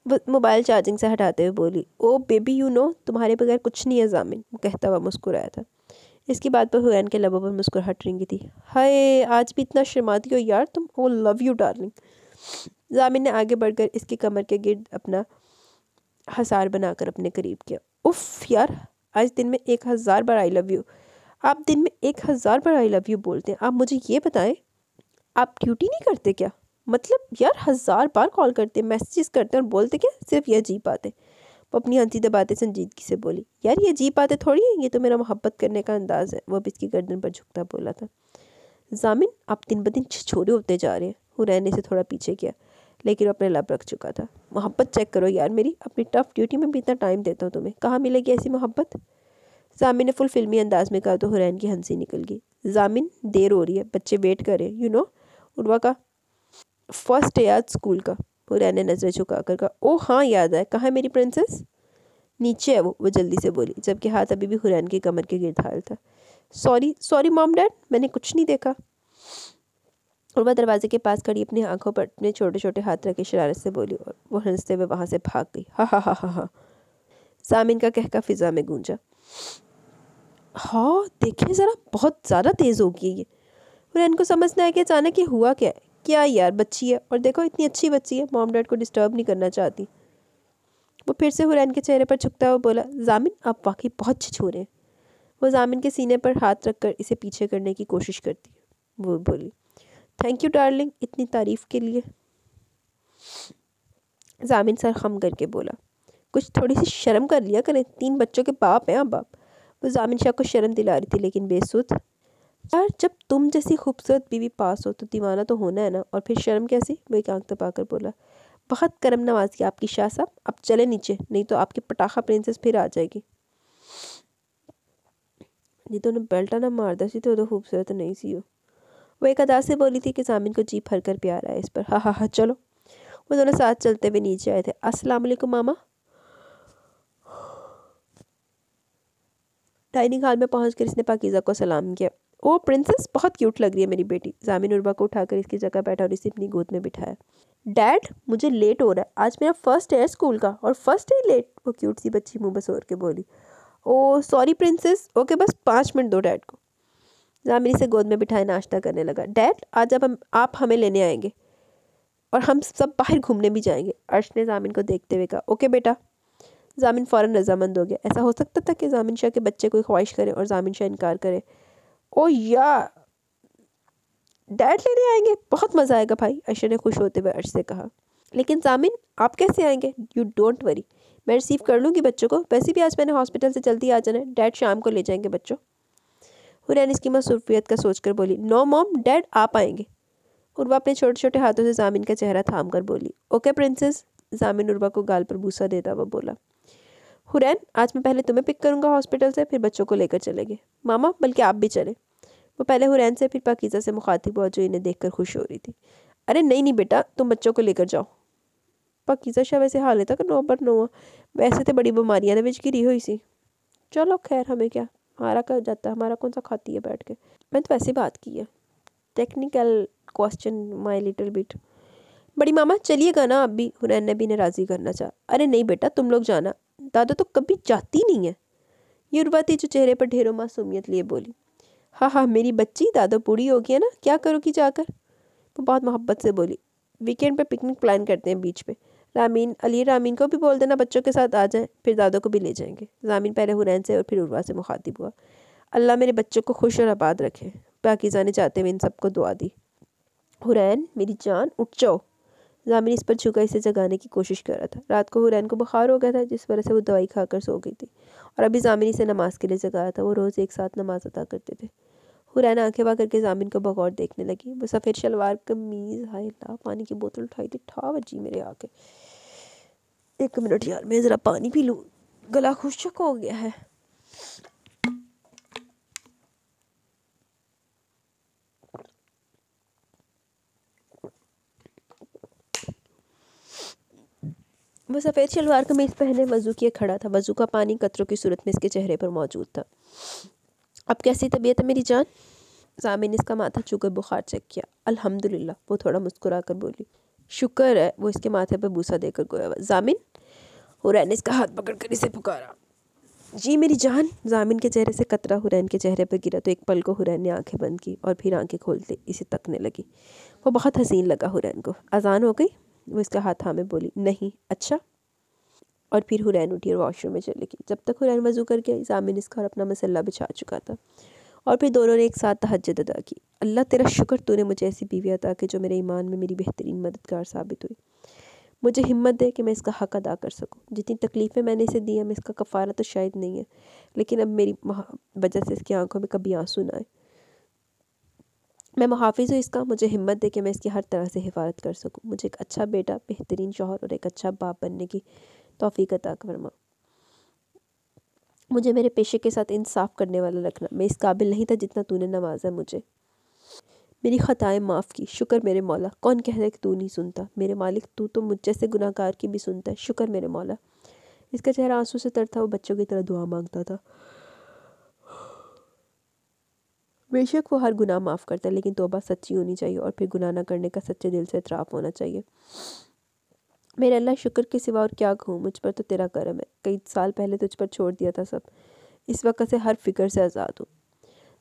वो मोबाइल चार्जिंग से हटाते हुए बोली ओ बेबी यू नो तुम्हारे बगैर कुछ नहीं है जामिन वो कहता हुआ मुस्कुराया था इसकी बात पर हुन के लबों पर मुस्कुराहट रिंगी थी हाय आज भी इतना शर्माती हो यार तुम ओ लव यू डार्लिंग जामिन ने आगे बढ़कर इसकी कमर के गिर्द अपना हसार बनाकर अपने करीब किया उफ यार आज दिन में एक हज़ार बार आई लव यू आप दिन में एक हज़ार बार आई लव यू बोलते हैं आप मुझे ये बताएं आप ड्यूटी नहीं करते क्या मतलब यार हज़ार बार कॉल करते मैसेजेस करते हैं और बोलते क्या सिर्फ ये अजीब बातें वो अपनी हंसी बातें संजीदगी से बोली यार ये अजीब बातें थोड़ी हैं ये तो मेरा मोहब्बत करने का अंदाज़ है वह इसकी गर्दन पर झुकता बोला था जामिन आप दिन ब दिन छोड़े होते जा रहे हैं वो रहने से थोड़ा पीछे किया लेकिन वो अपने लब रख चुका था मोहब्बत चेक करो यार मेरी अपनी टफ़ ड्यूटी में भी इतना टाइम देता हूँ तुम्हें कहाँ मिलेगी ऐसी मोहब्बत जामिन ने फुल फिल्मी अंदाज में कहा तो हुरैन की हंसी निकल गई जामिन देर हो रही है बच्चे वेट कर रहे यू नो उड़वा का फर्स्ट डे आज स्कूल का हुरैन ने नजरें झुका कर कहा ओ हाँ याद है कहाँ है मेरी प्रिंसेस नीचे है वो वो जल्दी से बोली जबकि हाथ अभी भी हुरैन के कमर के गिरद हाल था सॉरी सॉरी मॉम डैड मैंने कुछ नहीं देखा और वह दरवाजे के पास खड़ी अपनी आंखों पर अपने छोटे छोटे हाथ रखे शरारत से बोली और वो हंसते हुए वहाँ से भाग गई हा हा हा हा हा सामिन का कहका फिजा में गूंजा हाँ देखिए ज़रा बहुत ज़्यादा तेज़ हो गई है ये रैन को समझ है आया कि अचानक ये हुआ क्या है क्या यार बच्ची है और देखो इतनी अच्छी बच्ची है मॉम डैड को डिस्टर्ब नहीं करना चाहती वो फिर से हुरैन के चेहरे पर छुकता हुआ बोला जामिन आप वाकई बहुत छिछोरे हैं वो जामिन के सीने पर हाथ रख कर इसे पीछे करने की कोशिश करती वो बोली थैंक यू डार्लिंग इतनी तारीफ़ के लिए जामिन सर खम करके बोला कुछ थोड़ी सी शर्म कर लिया करें तीन बच्चों के बाप हैं आप बाप वो जामिन शाह को शर्म दिला रही थी लेकिन बेसुद यार जब तुम जैसी खूबसूरत बीवी पास हो तो दीवाना तो होना है ना और फिर शर्म कैसी वो एक आंख तब आकर बोला बहुत करम की आपकी शाह साहब अब चले नीचे नहीं तो आपकी पटाखा प्रिंसेस फिर आ जाएगी जी तो उन्हें बेल्टा ना मारदा सी तो, तो खूबसूरत नहीं सी हो वो एक अदा से बोली थी कि जामिन को जीप भर कर प्यार आया इस पर हाँ हाँ हाँ चलो वो दोनों साथ चलते हुए नीचे आए थे अस्सलाम मामा डाइनिंग हॉल में कर इसने पाकिज़ा को सलाम किया ओ प्रिंसेस बहुत क्यूट लग रही है मेरी बेटी जामिन उर्बा को उठाकर इसकी जगह बैठा और इसे अपनी गोद में बिठाया डैड मुझे लेट हो रहा है आज मेरा फर्स्ट है स्कूल का और फर्स्ट ही लेट वो क्यूट सी बच्ची मुँह बसोर के बोली ओ सॉरी प्रिंसेस ओके बस पाँच मिनट दो डैड को जामिन इसे गोद में बिठाए नाश्ता करने लगा डैड आज अब हम आप हमें लेने आएंगे और हम सब बाहर घूमने भी जाएंगे अर्श ने जामिन को देखते हुए कहा ओके बेटा जामिन फ़ौर रजामंद हो गया ऐसा हो सकता था कि जामिन शाह के बच्चे कोई ख्वाहिश करें और जामिन शाह इनकार करें ओ या डैड लेने आएंगे बहुत मज़ा आएगा भाई अशर ने खुश होते हुए अर्श से कहा लेकिन जामिन आप कैसे आएंगे यू डोंट वरी मैं रिसीव कर लूँगी बच्चों को वैसे भी आज मैंने हॉस्पिटल से जल्दी आ जाना है डैड शाम को ले जाएंगे बच्चों हुरैन इसकी मसरूफियत का सोचकर बोली नो मॉम डैड आप आएंगे उर्वा अपने छोटे छोटे हाथों से जामिन का चेहरा थाम कर बोली ओके प्रिंसेस जामिन उर्वा को गाल पर भूसा देता वह बोला हुरैन आज मैं पहले तुम्हें पिक करूँगा हॉस्पिटल से फिर बच्चों को लेकर चलेंगे मामा बल्कि आप भी चले वो पहले हुरैन से फिर पाकिज़ा से मुखातिब हुआ जो इन्हें कर खुश हो रही थी अरे नहीं नहीं बेटा तुम बच्चों को लेकर जाओ पाकिज़ा शाह वैसे हाल तक नो पर नो वैसे तो बड़ी बीमारियां ने बिच गिरी हुई सी चलो खैर हमें क्या हमारा कर जाता है हमारा कौन सा खाती है बैठ के मैंने तो वैसे बात की है technical question my little bit बड़ी मामा चलिएगा ना आप भी हुरैन ने भी इन्हें राज़ी करना चाह अरे नहीं बेटा तुम लोग जाना दादा तो कभी जाती नहीं है युर्वती जो चेहरे पर ढेरों मासूमियत लिए बोली हाँ हाँ मेरी बच्ची दादा बूढ़ी हो गई है ना क्या करोगी जाकर वो बहुत मोहब्बत से बोली वीकेंड पर पिकनिक प्लान करते हैं बीच पे रामीन अली रामीन को भी बोल देना बच्चों के साथ आ जाए फिर दादा को भी ले जाएंगे रामीन पहले हुरैन से और फिर उर्वा से मुखातिब हुआ अल्लाह मेरे बच्चों को खुश और आबाद रखे पाकिजा ने जाते हुए इन सबको दुआ दी हुरैन मेरी जान उठ जाओ जामिन इस पर छुका इसे जगाने की कोशिश कर रहा था रात को हुरैन को बुखार हो गया था जिस वजह से वो दवाई खाकर सो गई थी और अभी जामिन इसे नमाज के लिए जगा रहा था वो रोज़ एक साथ नमाज अदा करते थे हुरैन आंखें बा करके जामिन को बगौर देखने लगी वो सफ़ेद शलवार कमीज़ हाय ला पानी की बोतल उठाई थी ठा बची मेरे आके एक मिनट यार मैं ज़रा पानी पी लूँ गला खुशक हो गया है वो सफ़ेद शलवार कमीज पहने वज़ू किए खड़ा था वज़ू का पानी कतरों की सूरत में इसके चेहरे पर मौजूद था अब कैसी तबीयत है मेरी जान सामिन इसका माथा चूकर बुखार चेक किया अल्हम्दुलिल्लाह वो थोड़ा मुस्कुरा कर बोली शुक्र है वो इसके माथे पर बूसा देकर गोया जामिन हुरैन ने इसका हाथ पकड़ कर इसे पुकारा जी मेरी जान जामिन के चेहरे से कतरा हुरैन के चेहरे पर गिरा तो एक पल को हुरैन ने आंखें बंद की और फिर आंखें खोलते इसे तकने लगी वो बहुत हसीन लगा हुरैन को अजान हो गई वो इसका हाथ हाँ में बोली नहीं अच्छा और फिर हुरैन उठी और वॉशरूम में चली गई जब तक हुरैन वजू करके आई जामिन इसका और अपना मसल्ला बिछा चुका था और फिर दोनों ने एक साथ तहजद अदा की अल्लाह तेरा शुक्र तूने मुझे ऐसी बीवी अदा की जो मेरे ईमान में मेरी बेहतरीन मददगार साबित हुई मुझे हिम्मत दे कि मैं इसका हक अदा कर सकूँ जितनी तकलीफ़ें मैंने इसे दी हैं मैं इसका कफ़ारा तो शायद नहीं है लेकिन अब मेरी वजह से इसकी आंखों में कभी आंसू ना आए मैं मुहाफ़िज़ हूँ इसका मुझे हिम्मत दे कि मैं इसकी हर तरह से हिफाजत कर सकूँ मुझे एक अच्छा बेटा बेहतरीन शोहर और एक अच्छा बाप बनने की तोफ़ी अता फरमा मुझे मेरे पेशे के साथ इंसाफ करने वाला रखना मैं इस काबिल नहीं था जितना तूने नवाजा मुझे मेरी ख़ताएँ माफ़ की शुक्र मेरे मौला कौन कह रहा है कि तू नहीं सुनता मेरे मालिक तू तो मुझ जैसे गुनाहगार की भी सुनता है शुक्र मेरे मौला इसका चेहरा आंसू से तर था वो बच्चों की तरह दुआ मांगता था बेशक वो हर गुनाह माफ़ करता है लेकिन तोबा सच्ची होनी चाहिए और फिर गुनाह ना करने का सच्चे दिल से इतराफ़ होना चाहिए मेरे अल्लाह शुक्र के सिवा और क्या कहूँ मुझ पर तो तेरा करम है कई साल पहले तुझ पर छोड़ दिया था सब इस वक्त से हर फिक्र से आज़ाद हूँ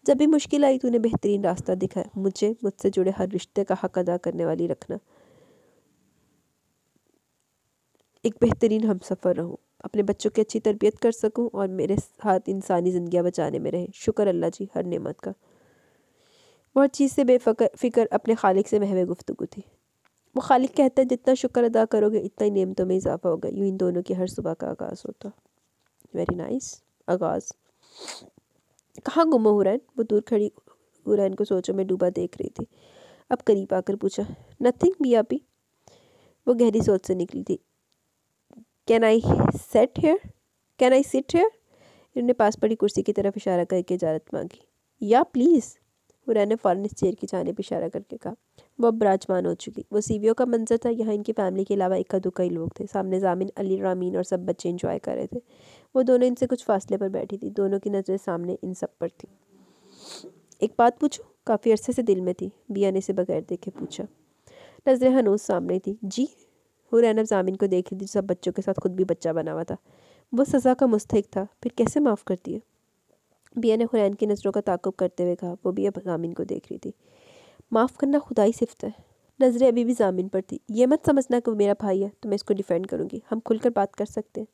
जब भी मुश्किल आई तूने बेहतरीन रास्ता दिखा मुझे मुझसे जुड़े हर रिश्ते का हक अदा करने वाली रखना एक बेहतरीन हम सफ़र रहूँ अपने बच्चों की अच्छी तरबियत कर सकूँ और मेरे साथ इंसानी ज़िंदियाँ बचाने में रहे शुक्र अल्लाह जी हर नेमत का वह चीज़ से बेफिक्र फिक्र अपने खालिक से महवे गुफ्तु थी वो खालिक कहता है जितना शुक्र अदा करोगे इतना ही नियमतों में इजाफा होगा यूँ इन दोनों की हर सुबह का आगाज़ होता वेरी नाइस आगाज़ कहाँ गुमो हुरैन वो दूर खड़ी हुरैन को सोचों में डूबा देख रही थी अब करीब आकर पूछा नथिंग बी पी वो गहरी सोच से निकली थी can I set here can I sit here इन्होंने पास पड़ी कुर्सी की तरफ इशारा करके इजाज़त मांगी या प्लीज़ हुरा ने फ़ौरन इस चेयर की जानब इशारा करके कहा वह बराजमान हो चुकी वो सीवीओ का मंजर था यहाँ इनकी फैमिली के अलावा इक्का दुक्का ही लोग थे सामने जामिन अली रामीन और सब बच्चे इंजॉय कर रहे थे वो दोनों इनसे कुछ फासले पर बैठी थी दोनों की नज़रें सामने इन सब पर थी एक बात पूछो काफ़ी अरसे से दिल में थी बिया ने इसे बगैर देखे पूछा नजरें हनूज सामने थी जी अब जामिन को देख रही थी सब बच्चों के साथ खुद भी बच्चा बना हुआ था वो सज़ा का मुस्तक था फिर कैसे माफ़ करती है बिया ने खुरैन की नज़रों का ताकुब करते हुए कहा वो बिया जामिन को देख रही थी माफ़ करना खुदाई सिफत है नज़रें अभी भी जामिन पर थी ये मत समझना कि वो मेरा भाई है तो मैं इसको डिफेंड करूँगी हम खुलकर बात कर सकते हैं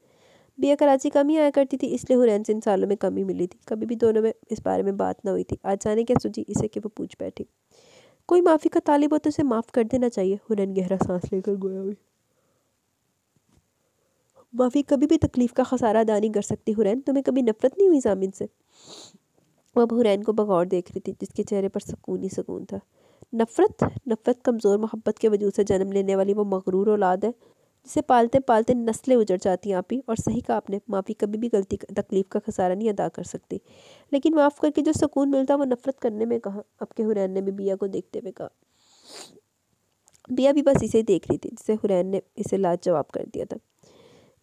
बिया कराची कम ही आया करती थी इसलिए हुरैन से इन सालों में कमी मिली थी कभी भी दोनों में इस बारे में बात ना हुई थी आज जाने क्या सूझी इसे कि वो पूछ बैठी कोई माफ़ी का तालिब हो तो उसे माफ़ कर देना चाहिए हुरैन गहरा सांस लेकर गोया हुई माफ़ी कभी भी तकलीफ़ का खसारा अदा नहीं कर सकती हुरैन तुम्हें कभी नफरत नहीं हुई जामिन से वह हुरैन को बगौर देख रही थी जिसके चेहरे पर सुकून ही सुकून था नफ़रत नफ़रत कमज़ोर मोहब्बत के वजूद से जन्म लेने वाली वो मकरूर औलाद है जिसे पालते पालते नस्लें उजड़ जाती हैं आप ही और सही कहा आपने माफ़ी कभी भी गलती तकलीफ़ का खसारा नहीं अदा कर सकती लेकिन माफ़ करके जो सुकून मिलता वो नफ़रत करने में कहा आपके हुरैन ने भी बिया को देखते हुए कहा बिया भी बस इसे देख रही थी जिसे हुरैन ने इसे लाजवाब कर दिया था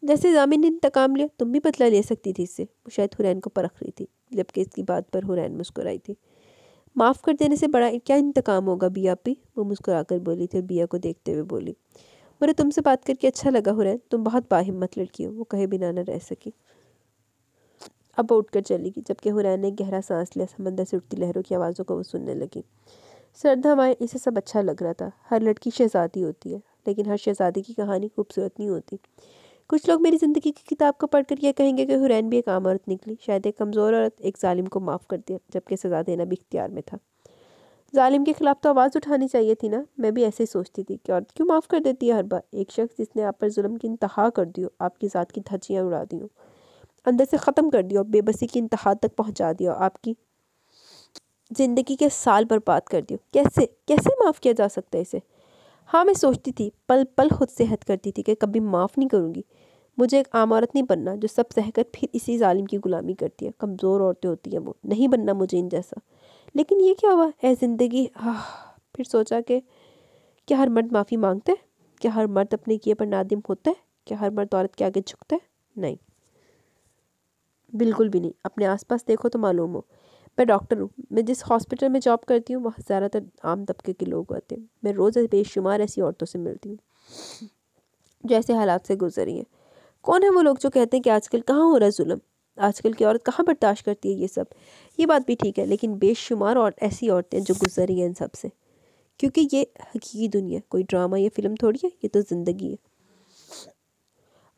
जैसे जामिन ने इंतकाम लिया तुम भी बदला ले सकती थी इससे वो शायद हुरैन को परख रही थी जबकि इसकी बात पर हुरैन मुस्कुराई थी माफ़ कर देने से बड़ा क्या इंतकाम होगा बिया पी वो मुस्कुराकर बोली थी और बिया को देखते हुए बोली मुझे तुमसे बात करके अच्छा लगा हुरैन तुम बहुत बाहिम्मत लड़की हो वो कहे बिना न रह सकी अब वो उठकर चली गई जबकि हुरैन ने गहरा सांस लिया समंदर से उठती लहरों की आवाज़ों को वो सुनने लगी सर्द हमारे इसे सब अच्छा लग रहा था हर लड़की शहजादी होती है लेकिन हर शहजादी की कहानी खूबसूरत नहीं होती कुछ लोग मेरी ज़िंदगी की किताब को पढ़कर यह कहेंगे कि हुरैन भी एक आम औरत निकली शायद एक कमज़ोर औरत एक ालिम को माफ़ कर दिया जबकि सज़ा देना भी इख्तियार में था ालिम के ख़िलाफ़ तो आवाज़ उठानी चाहिए थी ना मैं भी ऐसे ही सोचती थी कि औरत क्यों माफ़ कर देती है हर बार एक शख्स जिसने आप पर जुल्म की इंतहा कर दी हो आपकी ज़ात की धज्जियाँ उड़ा दी हो अंदर से ख़त्म कर दिया बेबसी की इंतहा तक पहुँचा दिया आपकी ज़िंदगी के साल बर्बाद कर दियो कैसे कैसे माफ़ किया जा सकता है इसे हाँ मैं सोचती थी पल पल खुद से हद करती थी कि कभी माफ़ नहीं करूँगी मुझे एक आम औरत नहीं बनना जो सब सहकर फिर इसी जालिम की गुलामी करती है कमज़ोर औरतें होती हैं वो नहीं बनना मुझे इन जैसा लेकिन ये क्या हुआ है ज़िंदगी फिर सोचा कि क्या हर मर्द माफ़ी मांगता है क्या हर मर्द अपने किए पर नादिम होता है क्या हर मर्द औरत के आगे झुकता है नहीं बिल्कुल भी नहीं अपने आसपास देखो तो मालूम हो मैं डॉक्टर हूँ मैं जिस हॉस्पिटल में जॉब करती हूँ वहाँ ज़्यादातर आम तबके के लोग आते हैं मैं रोज़ बेशुमार ऐसी औरतों से मिलती हूँ जो ऐसे हालात से गुजरी हैं कौन है वो लोग जो कहते हैं कि आजकल कहाँ हो रहा है जुल्म आजकल की औरत कहाँ बर्दाश्त करती है ये सब ये बात भी ठीक है लेकिन बेशुमार और ऐसी औरतें जो गुजर रही हैं इन सब से क्योंकि ये हकीकी दुनिया कोई ड्रामा या फिल्म थोड़ी है ये तो ज़िंदगी है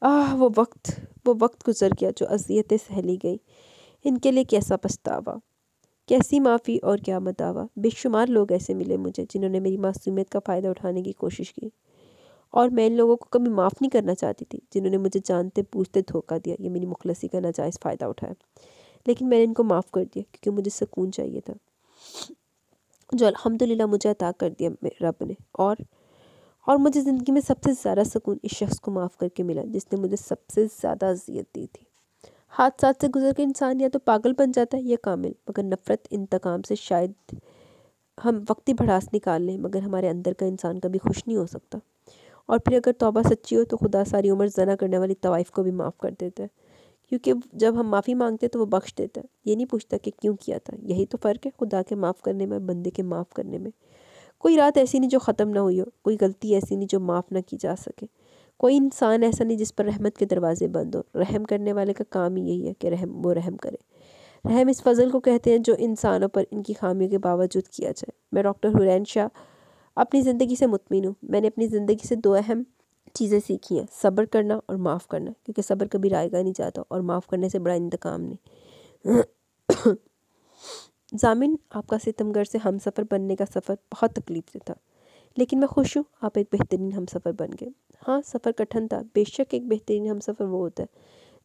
आह वो वक्त वो वक्त गुजर गया जो अजियतें सहली गई इनके लिए कैसा पछतावा कैसी माफ़ी और क्या मतावा बेशुमार लोग ऐसे मिले मुझे जिन्होंने मेरी मासूमियत का फ़ायदा उठाने की कोशिश की और मैं इन लोगों को कभी माफ़ नहीं करना चाहती थी जिन्होंने मुझे जानते पूछते धोखा दिया ये मेरी मुखलसी का नाजायज़ फ़ायदा उठाया लेकिन मैंने इनको माफ़ कर दिया क्योंकि मुझे सुकून चाहिए था जो अलहमदिल्ला मुझे अता कर दिया रब ने और और मुझे ज़िंदगी में सबसे ज़्यादा सुकून इस शख्स को माफ़ करके मिला जिसने मुझे सबसे ज़्यादा अजियत दी थी साथ से गुजर के इंसान या तो पागल बन जाता है या कामिल मगर नफ़रत इंतकाम से शायद हम वक्ती भड़ास निकाल लें मगर हमारे अंदर का इंसान कभी खुश नहीं हो सकता और फिर अगर तोबा सच्ची हो तो खुदा सारी उम्र जना करने वाली तवाइफ को भी माफ़ कर देता है क्योंकि जब हम माफ़ी मांगते हैं तो वो बख्श देता है ये नहीं पूछता कि क्यों किया था यही तो फ़र्क है खुदा के माफ़ करने में बंदे के माफ़ करने में कोई रात ऐसी नहीं जो ख़त्म ना हुई हो कोई गलती ऐसी नहीं जो माफ़ ना की जा सके कोई इंसान ऐसा नहीं जिस पर रहमत के दरवाजे बंद हो रहम करने वाले का काम ही यही है कि रहम वो रहम करे रहम इस फजल को कहते हैं जो इंसानों पर इनकी खामियों के बावजूद किया जाए मैं डॉक्टर हुरैन शाह अपनी ज़िंदगी से मुतमिन हूँ मैंने अपनी ज़िंदगी से दो अहम चीज़ें सीखी हैं सब्र करना और माफ़ करना क्योंकि सब्र कभी रायगा नहीं जाता और माफ़ करने से बड़ा इंतकाम नहीं [coughs] जामिन आपका सितमगढ़ से हम सफ़र बनने का सफ़र बहुत तकलीफ से था लेकिन मैं खुश हूँ आप एक बेहतरीन हम सफ़र बन गए हाँ सफ़र कठिन था बेशक एक बेहतरीन हम सफ़र वो होता है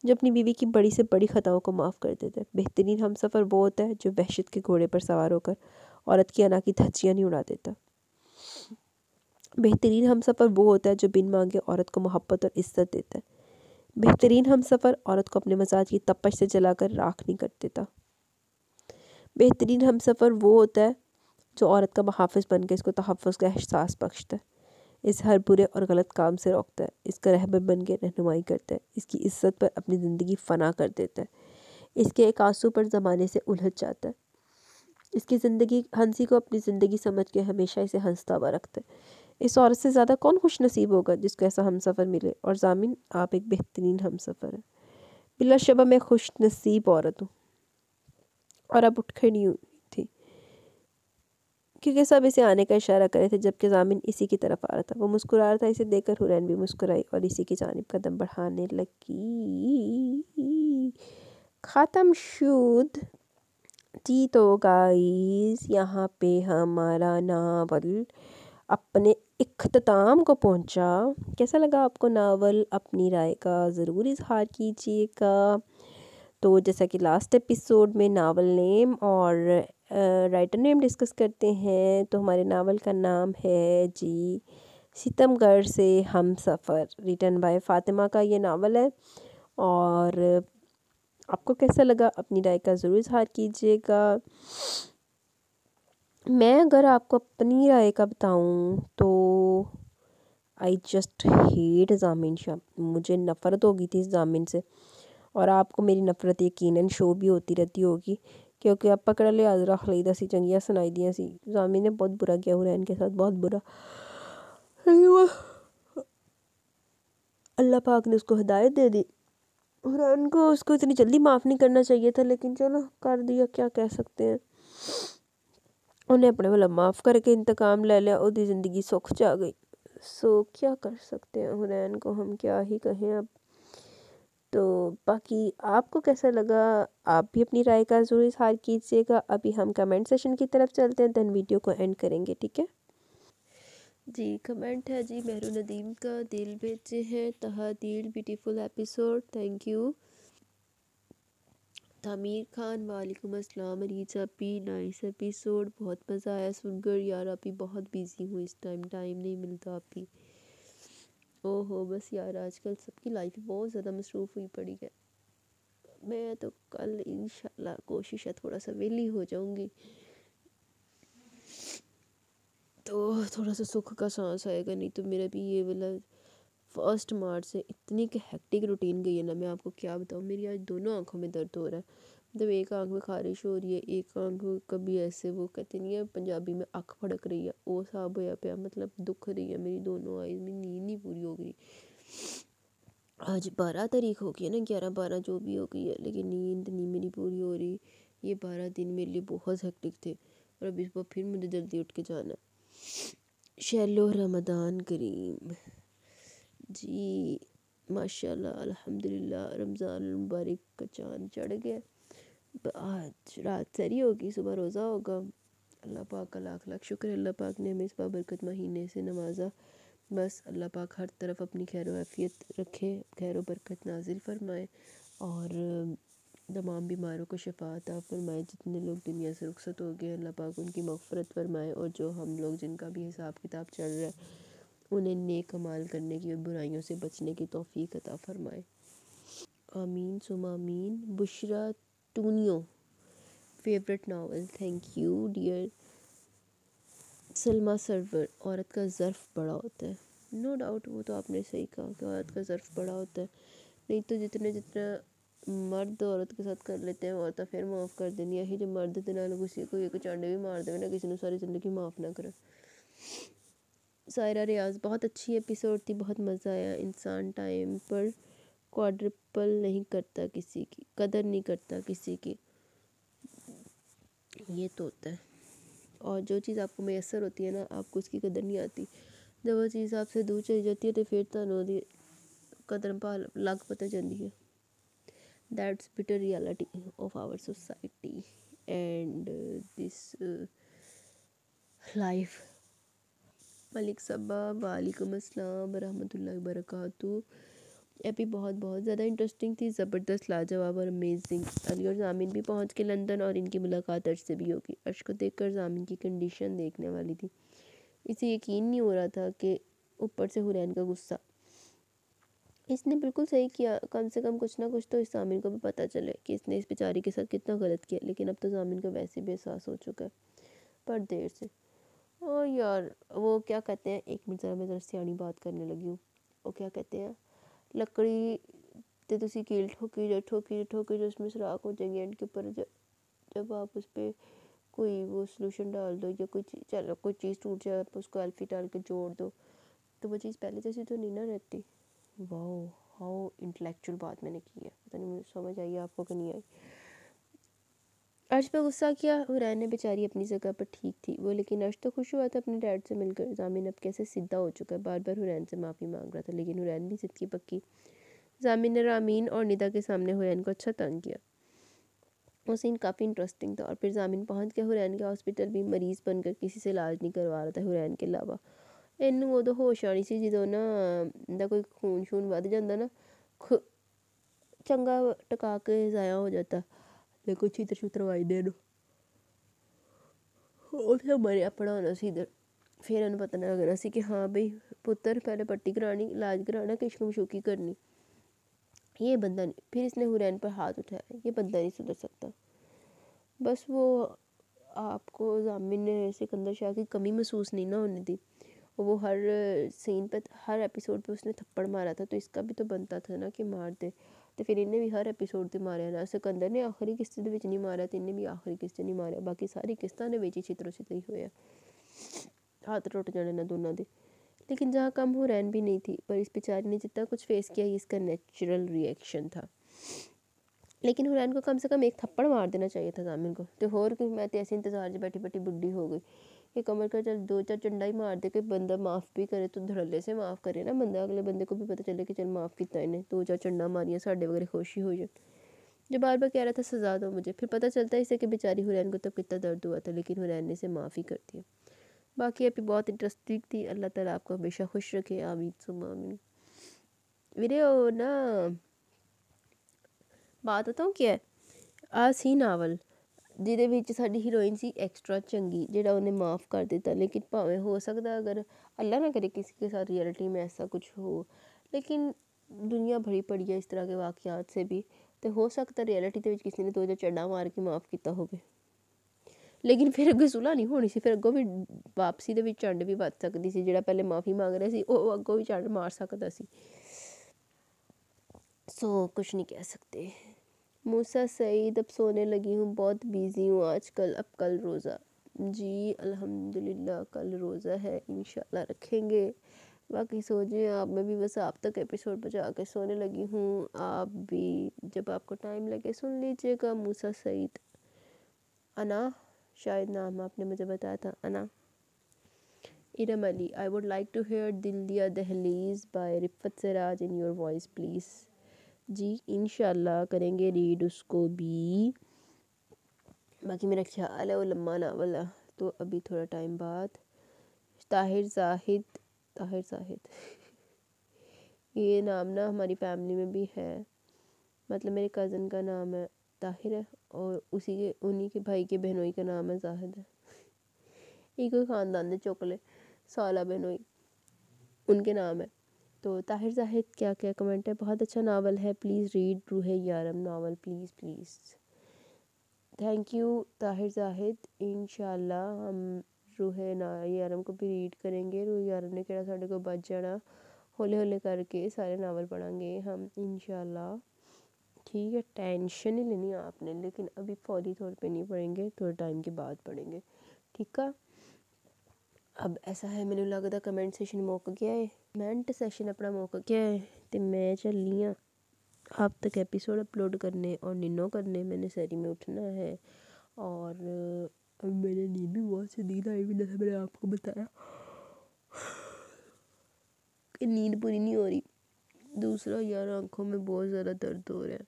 जो अपनी बीवी की बड़ी से बड़ी ख़ताओं को माफ़ कर देता है बेहतरीन हम सफ़र वो होता है जो वहशत के घोड़े पर सवार होकर औरत की अना की धज्जियाँ नहीं उड़ा देता बेहतरीन हम सफ़र वो होता है जो बिन मांगे औरत को मोहब्बत और इज्जत देता है बेहतरीन हम सफ़र औरत को अपने मजाज की तपश से जलाकर राख नहीं कर देता बेहतरीन हम सफ़र वो होता है जो औरत का महाफ़ बन के इसको तहफ़ का एहसास बख्शता है इस हर बुरे और गलत काम से रोकता है इसका रहबर बन के रहनुमाई करता है इसकी इज्जत पर अपनी ज़िंदगी फना कर देता है इसके एक आंसू पर ज़माने से उलझ जाता है इसकी ज़िंदगी हंसी को अपनी ज़िंदगी समझ के हमेशा इसे हंसता हुआ रखता है इस औरत से ज़्यादा कौन खुश नसीब होगा जिसको ऐसा हम सफ़र मिले और जामिन आप एक बेहतरीन हम सफ़र हैं बिला शबा मैं खुश नसीब औरत हूँ और अब उठ खड़ी हुई थी क्योंकि सब इसे आने का इशारा कर रहे थे जबकि जामिन इसी की तरफ आ रहा था वो मुस्कुरा रहा था इसे देखकर हुरैन भी मुस्कुराई और इसी की जानब कदम बढ़ाने लगी ख़त्म शुद जी तो गाइस यहाँ पे हमारा नावल अपने इख्ताम को पहुंचा कैसा लगा आपको नावल अपनी राय का ज़रूर इजहार कीजिएगा तो जैसा कि लास्ट एपिसोड में नावल नेम और राइटर नेम डिस्कस करते हैं तो हमारे नावल का नाम है जी सितमगढ़ से हम सफ़र रिटर्न बाय फातिमा का ये नावल है और आपको कैसा लगा अपनी राय का ज़रूर इजहार कीजिएगा मैं अगर आपको अपनी राय का बताऊँ तो आई जस्ट हेट जामिन शाह मुझे नफ़रत होगी थी इस जामिन से और आपको मेरी नफ़रत यक़ीन शो भी होती रहती होगी क्योंकि आप पकड़ा ले आजरा खलीदा सी चंगियाँ सुनाई दिया सी जामिन ने बहुत बुरा किया हुआ के साथ बहुत बुरा अल्लाह पाक ने उसको हदायत दे दी और को उसको इतनी जल्दी माफ़ नहीं करना चाहिए था लेकिन चलो कर दिया क्या कह सकते हैं उन्हें अपने वाला माफ़ करके इंतकाम ले लिया और ज़िंदगी सुख जा गई सो क्या कर सकते हैं हुनैन को हम क्या ही कहें अब तो बाकी आपको कैसा लगा आप भी अपनी राय का ज़रूर इजहार कीजिएगा अभी हम कमेंट सेशन की तरफ चलते हैं देन वीडियो को एंड करेंगे ठीक है जी कमेंट है जी मेहरू नदीम का दिल भेजे हैं तहा दिल beautiful episode thank you Tameer Khan वालेकुम अस्सलाम रीच अपी नाइस एपिसोड बहुत मज़ा आया सुनकर यार आपी बहुत बिज़ी हूँ इस टाइम टाइम नहीं मिलता आपी ओहो बस यार आजकल सबकी लाइफ बहुत ज़्यादा मसरूफ़ हुई पड़ी है मैं तो कल इन कोशिश है थोड़ा सा वेली हो जाऊँगी तो थोड़ा सा सुख का सांस आएगा नहीं तो मेरा भी ये वाला फर्स्ट मार्च से इतनी हेक्टिक रूटीन गई है ना मैं आपको क्या बताऊँ मेरी आज दोनों आँखों में दर्द हो रहा है मतलब एक आँख में खारिश हो रही है एक आँख कभी ऐसे वो कहते नहीं है पंजाबी में आँख फड़क रही है वो साहब होया पे मतलब दुख रही है मेरी दोनों आई में नींद नहीं पूरी हो गई आज बारह तारीख हो गई है ना ग्यारह बारह जो भी हो गई है लेकिन नींद नहीं मेरी पूरी हो रही ये बारह दिन मेरे लिए बहुत हेक्टिक थे और अभी इस बार फिर मुझे जल्दी उठ के जाना है शैलो रमदान करीम जी माशाल्लाह अल्हम्दुलिल्लाह रमज़ान मुबारक का चांद चढ़ गया आज रात सरी होगी सुबह रोज़ा होगा अल्लाह पाक का लाख लाख शुक्र अल्लाह पाक ने हमें इस बाबरकत महीने से नवाजा बस अल्लाह पाक हर तरफ अपनी खैर वफ़ीत रखे खैर बरकत नाजिल फरमाए और तमाम बीमारों को शफाता फरमाए जितने लोग दुनिया से रुखसत हो गए अल्लाह पाक उनकी मफ़रत फरमाए और जो हम लोग जिनका भी हिसाब किताब चल रहा है उन्हें नेक अमाल करने की और बुराइयों से बचने की तोफ़ी अता फ़रमाए आमीन सुम आमीन बुशरा टूनियो favourite novel thank you dear Salma Sarwar औरत का ज़र्फ़ बड़ा होता है नो no डाउट वो तो आपने सही कहा कि औरत का ज़र्फ़ बड़ा होता है नहीं तो जितने जितना मर्द औरत के साथ कर लेते हैं औरत फिर माफ़ कर देनी है जो मर्द के नाल को एक चांडे भी मार देवे ना किसी ने सारी जिंदगी माफ़ ना करे सायरा रियाज़ बहुत अच्छी एपिसोड थी बहुत मज़ा आया इंसान टाइम पर क्वाड्रिपल नहीं करता किसी की कदर नहीं करता किसी की ये तो होता है और जो चीज़ आपको मैसर होती है ना आपको उसकी कदर नहीं आती जब वो चीज़ आपसे दूर चली जाती है तो फिर तो कदर ਕਦਰ ਭਾਲ पता चलती है that's bitter reality of our society and this life Malik Saba वालेकुम अस्सलाम वरहमतुल्लाहि वबरकातु एपी बहुत बहुत ज़्यादा इंटरेस्टिंग थी ज़बरदस्त लाजवाब और अमेजिंग अली और जामिन भी पहुंच के लंदन और इनकी मुलाकात अर्श से भी होगी अर्श को देखकर जामिन की कंडीशन देखने वाली थी इसे यकीन नहीं हो रहा था कि ऊपर से हुरैन का गुस्सा इसने बिल्कुल सही किया कम से कम कुछ ना कुछ तो इस जामिन को भी पता चले कि इसने इस बेचारी के साथ कितना गलत किया लेकिन अब तो जामिन को वैसे भी एहसास हो चुका है पर देर से ओ हाँ यार वो क्या कहते हैं एक मिनट ज़रा मैं ज़रा सियानी बात करने लगी हूँ वो क्या कहते हैं लकड़ी तो तुम कील ठोकी जो ठोकी जो ठोकी जो उसमें सुराख हो जाएंगे एंड के ऊपर जब जब आप उस पर कोई वो सोल्यूशन डाल दो या कोई चलो कोई चीज़ टूट जाए आप उसको एल्फी डाल के जोड़ दो तो वो चीज़ पहले जैसी तो नहीं ना रहती वाह हाउ इंटेलेक्चुअल बात मैंने की है पता नहीं मुझे समझ आई आपको कि नहीं आई अर्श पर गुस्सा किया ने बेचारी अपनी जगह पर ठीक थी वो लेकिन अर्श तो खुश हुआ था अपने डैड से मिलकर जामिन अब कैसे सीधा हो चुका है बार बार हुरैन से माफ़ी मांग रहा था लेकिन हुरैन भी जिद की पक्की जामिन ने रामीन और निदा के सामने हुरैन को अच्छा तंग किया वो सीन काफ़ी इंटरेस्टिंग था और फिर जामिन पहुंच गया हुरैन के हॉस्पिटल भी मरीज़ बनकर किसी से इलाज नहीं करवा रहा था हुरैन के अलावा इन वो ਇਹਨੂੰ ਉਦੋਂ ਹੋਸ਼ ਆਣੀ जो ना ਨਾ कोई खून शून बढ़ जाता ना खु चंगा टका के ज़ाया हो जाता నాకు చిత్ర చిత్రమైనాను उसने मरेआ पढ़ाना उसी इद्धर फिर उन्नै पता लग्गना उसी कि हां भाई पुत्तर पैह्लें पट्टी करानी इलाज कराना किश मशूकी करनी ये बंदा नहीं फिर इसने हुरैन पर हाथ उठाया ये बंदा नहीं सुधर सकता बस वो आपको जामिन ने सिकंदर शाह की कमी महसूस नहीं ना होने दी वो हर सीन पर हर एपिसोड पर उसने थप्पड़ मारा था तो इसका भी तो बनता था ना कि मार दे ਤੇ ਫਿਰ ਇਹਨੇ ਵੀ ਹਰ ਐਪੀਸੋਡ ਤੇ ਮਾਰਿਆ ਨਾ ਸਿਕੰਦਰ ਨੇ ਆਖਰੀ ਕਿਸਤ ਦੇ ਵਿੱਚ ਨਹੀਂ ਮਾਰਿਆ ਤੇ ਇਹਨੇ ਵੀ ਆਖਰੀ ਕਿਸਤ ਨਹੀਂ ਮਾਰਿਆ ਬਾਕੀ ਸਾਰੀ ਕਿਸਤਾਂ ਦੇ ਵਿੱਚ ਹੀ ਚਿਤਰੋ ਹੀ ਹੋਇਆ ਹੱਥ ਟੁੱਟ ਜਾਣੇ ਨੇ ਦੋਨਾਂ ਦੇ ਲੇਕਿਨ ਜਹਾਂ ਕਮ ਹੋ ਰਹਿਣ ਵੀ ਨਹੀਂ ਥੀ ਪਰ ਇਸ ਵਿਚਾਰੀ ਨੇ ਜਿੱਤਾ ਕੁਝ ਫੇਸ ਕੀਤਾ ਇਸ ਦਾ ਨੈਚੁਰਲ ਰਿਐਕਸ਼ਨ ਥਾ ਲੇਕਿਨ ਹੁਰੈਨ ਕੋ ਕਮ ਸੇ ਕਮ ਇੱਕ ਥੱਪੜ ਮਾਰ ਦੇਣਾ ਚਾਹੀਏ ਥਾ ਜ਼ਾਮਿਨ ਕੋ ਤੇ ਹੋਰ ਕਿ ਮੈਂ ਤੇ ਐਸੀ ਇੰਤਜ਼ਾਰ 'ਚ ਬੈਠੀ ਬੈਠੀ ਬੁੱਢੀ ਹੋ ਗਈ कि कमर का चल दो चार चंडाई मार दे के बंदा माफ़ भी करे तो धड़ल्ले से माफ़ करे ना बंदा अगले बंदे को भी पता चले कि चल माफ़ किया इन्हें दो चार चंडा मारियाँ साढ़े वगैरह खुशी हो जाए जो बार बार कह रहा था सजा दो मुझे फिर पता चलता है इसे कि बेचारी हुरैन को तब तो कितना दर्द हुआ था लेकिन हुरैन ने इसे माफ़ी कर दिया बाकी अभी बहुत इंटरेस्टिंग थी अल्लाह ताला आपको हमेशा खुश रखे आमीन सुम आमीन मेरे ओ ना बात बताऊँ क्या आज ही नावल ਜਿਹਦੇ ਵਿੱਚ ਸਾਡੀ ਹੀਰੋਇਨ ਸੀ ਐਕਸਟਰਾ ਚੰਗੀ ਜਿਹੜਾ ਉਹਨੇ ਮਾਫ਼ ਕਰ ਦਿੱਤਾ ਲੇਕਿਨ ਭਾਵੇਂ ਹੋ ਸਕਦਾ ਅਗਰ ਅੱਲਾ ਨਾ ਕਰੇ ਕਿਸੇ ਕੇ ਸਾਥ ਰਿਐਲਿਟੀ ਮੈਂ ਐਸਾ ਕੁਝ ਹੋ ਲੇਕਿਨ ਦੁਨੀਆ ਭਰੀ ਪੜੀ ਹੈ ਇਸ ਤਰ੍ਹਾਂ ਦੇ ਵਾਕਿਆਤ ਸੇ ਵੀ ਤੇ ਹੋ ਸਕਦਾ ਰਿਐਲਿਟੀ ਦੇ ਵਿੱਚ ਕਿਸੇ ਨੇ ਦੋ ਜਾਂ ਚੜਾ ਮਾਰ ਕੇ ਮਾਫ ਕੀਤਾ ਹੋਵੇ ਲੇਕਿਨ ਫਿਰ ਅੱਗੇ ਸੁਲਾ ਨਹੀਂ ਹੋਣੀ ਸੀ ਫਿਰ ਅੱਗੋਂ ਵੀ ਵਾਪਸੀ ਦੇ ਵਿੱਚ ਚੰਡ ਵੀ ਵੱਧ ਸਕਦੀ ਸੀ ਜਿਹੜਾ ਪਹਿਲੇ ਮਾਫੀ ਮੰਗ ਰਿਹਾ ਸੀ ਉਹ ਅੱਗੋਂ ਵੀ ਚੜ ਮਾਰ ਸਕਦਾ ਸੀ ਸੋ ਕੁਝ ਨਹੀਂ ਕਹਿ ਸਕਦੇ मूसा सईद अब सोने लगी हूँ बहुत बिज़ी हूँ आजकल अब कल रोज़ा जी अल्हम्दुलिल्लाह कल रोज़ा है इन रखेंगे बाकी सोचें आप मैं भी बस आप तक एपिसोड बजा के सोने लगी हूँ आप भी जब आपको टाइम लगे सुन लीजिएगा मूसा सईद अना शायद नाम आपने मुझे बताया था Ana Iram Ali I would like to hear Dil Diya Dehleez by Riffat Siraj in your voice please जी इन करेंगे रीड उसको भी बाकी मेरा ख्याल है वो लम्बा नावल है तो अभी थोड़ा टाइम बाद ताहिर जाहिद ताहिर जाहिद [laughs] ये नाम ना हमारी फैमिली में भी है मतलब मेरे कज़न का नाम है ताहिर है और उसी के उन्हीं के भाई के बहनोई का नाम है जाहिद है [laughs] एक कोई ख़ानदान ने चोकले साला बहनोई उनके नाम है तो ताहिर जाहिद क्या क्या कमेंट है बहुत अच्छा नावल है please read Rooh Yaram novel please please thank you Tahir Zahid इन हम रूह यारम को भी रीड करेंगे रूह यारम ने कहना साढ़े को बच जाना हौले हौले करके सारे नावल पढ़ांगे हम इन ठीक है टेंशन ही लेनी आपने लेकिन अभी फौरी तौर पे नहीं पढ़ेंगे थोड़े टाइम के बाद पढ़ेंगे ठीक है अब ऐसा है मैंने लगता कमेंट सेशन मौका गया है कमैंट सैशन अपना मौक क्या ऐ ते में चली हाँ अब तक एपिसोड अपलोड करने और निन्नो करने मैंने सैरी में उठना है और मैंने नींद भी बहुत सी नींद आई भी जैसे मैंने आपको बताया कि नींद पूरी नहीं हो रही दूसरा यार आंखों में बहुत ज़्यादा दर्द हो रहा है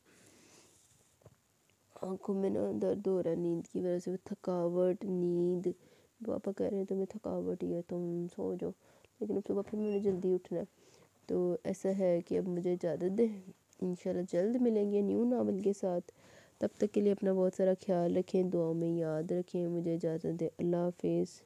आंखों में ना दर्द हो रहा है नींद की वजह से थकावट नींद पापा कह रहे हैं तुम्हें थकावट ही है तुम सो जाओ लेकिन उसके फिर मैंने जल्दी उठना तो ऐसा है कि अब मुझे इजाज़त दें इन जल्द मिलेंगे न्यू नावल के साथ तब तक के लिए अपना बहुत सारा ख्याल रखें दुआओं में याद रखें मुझे इजाज़त दें अल्लाह हाफिज़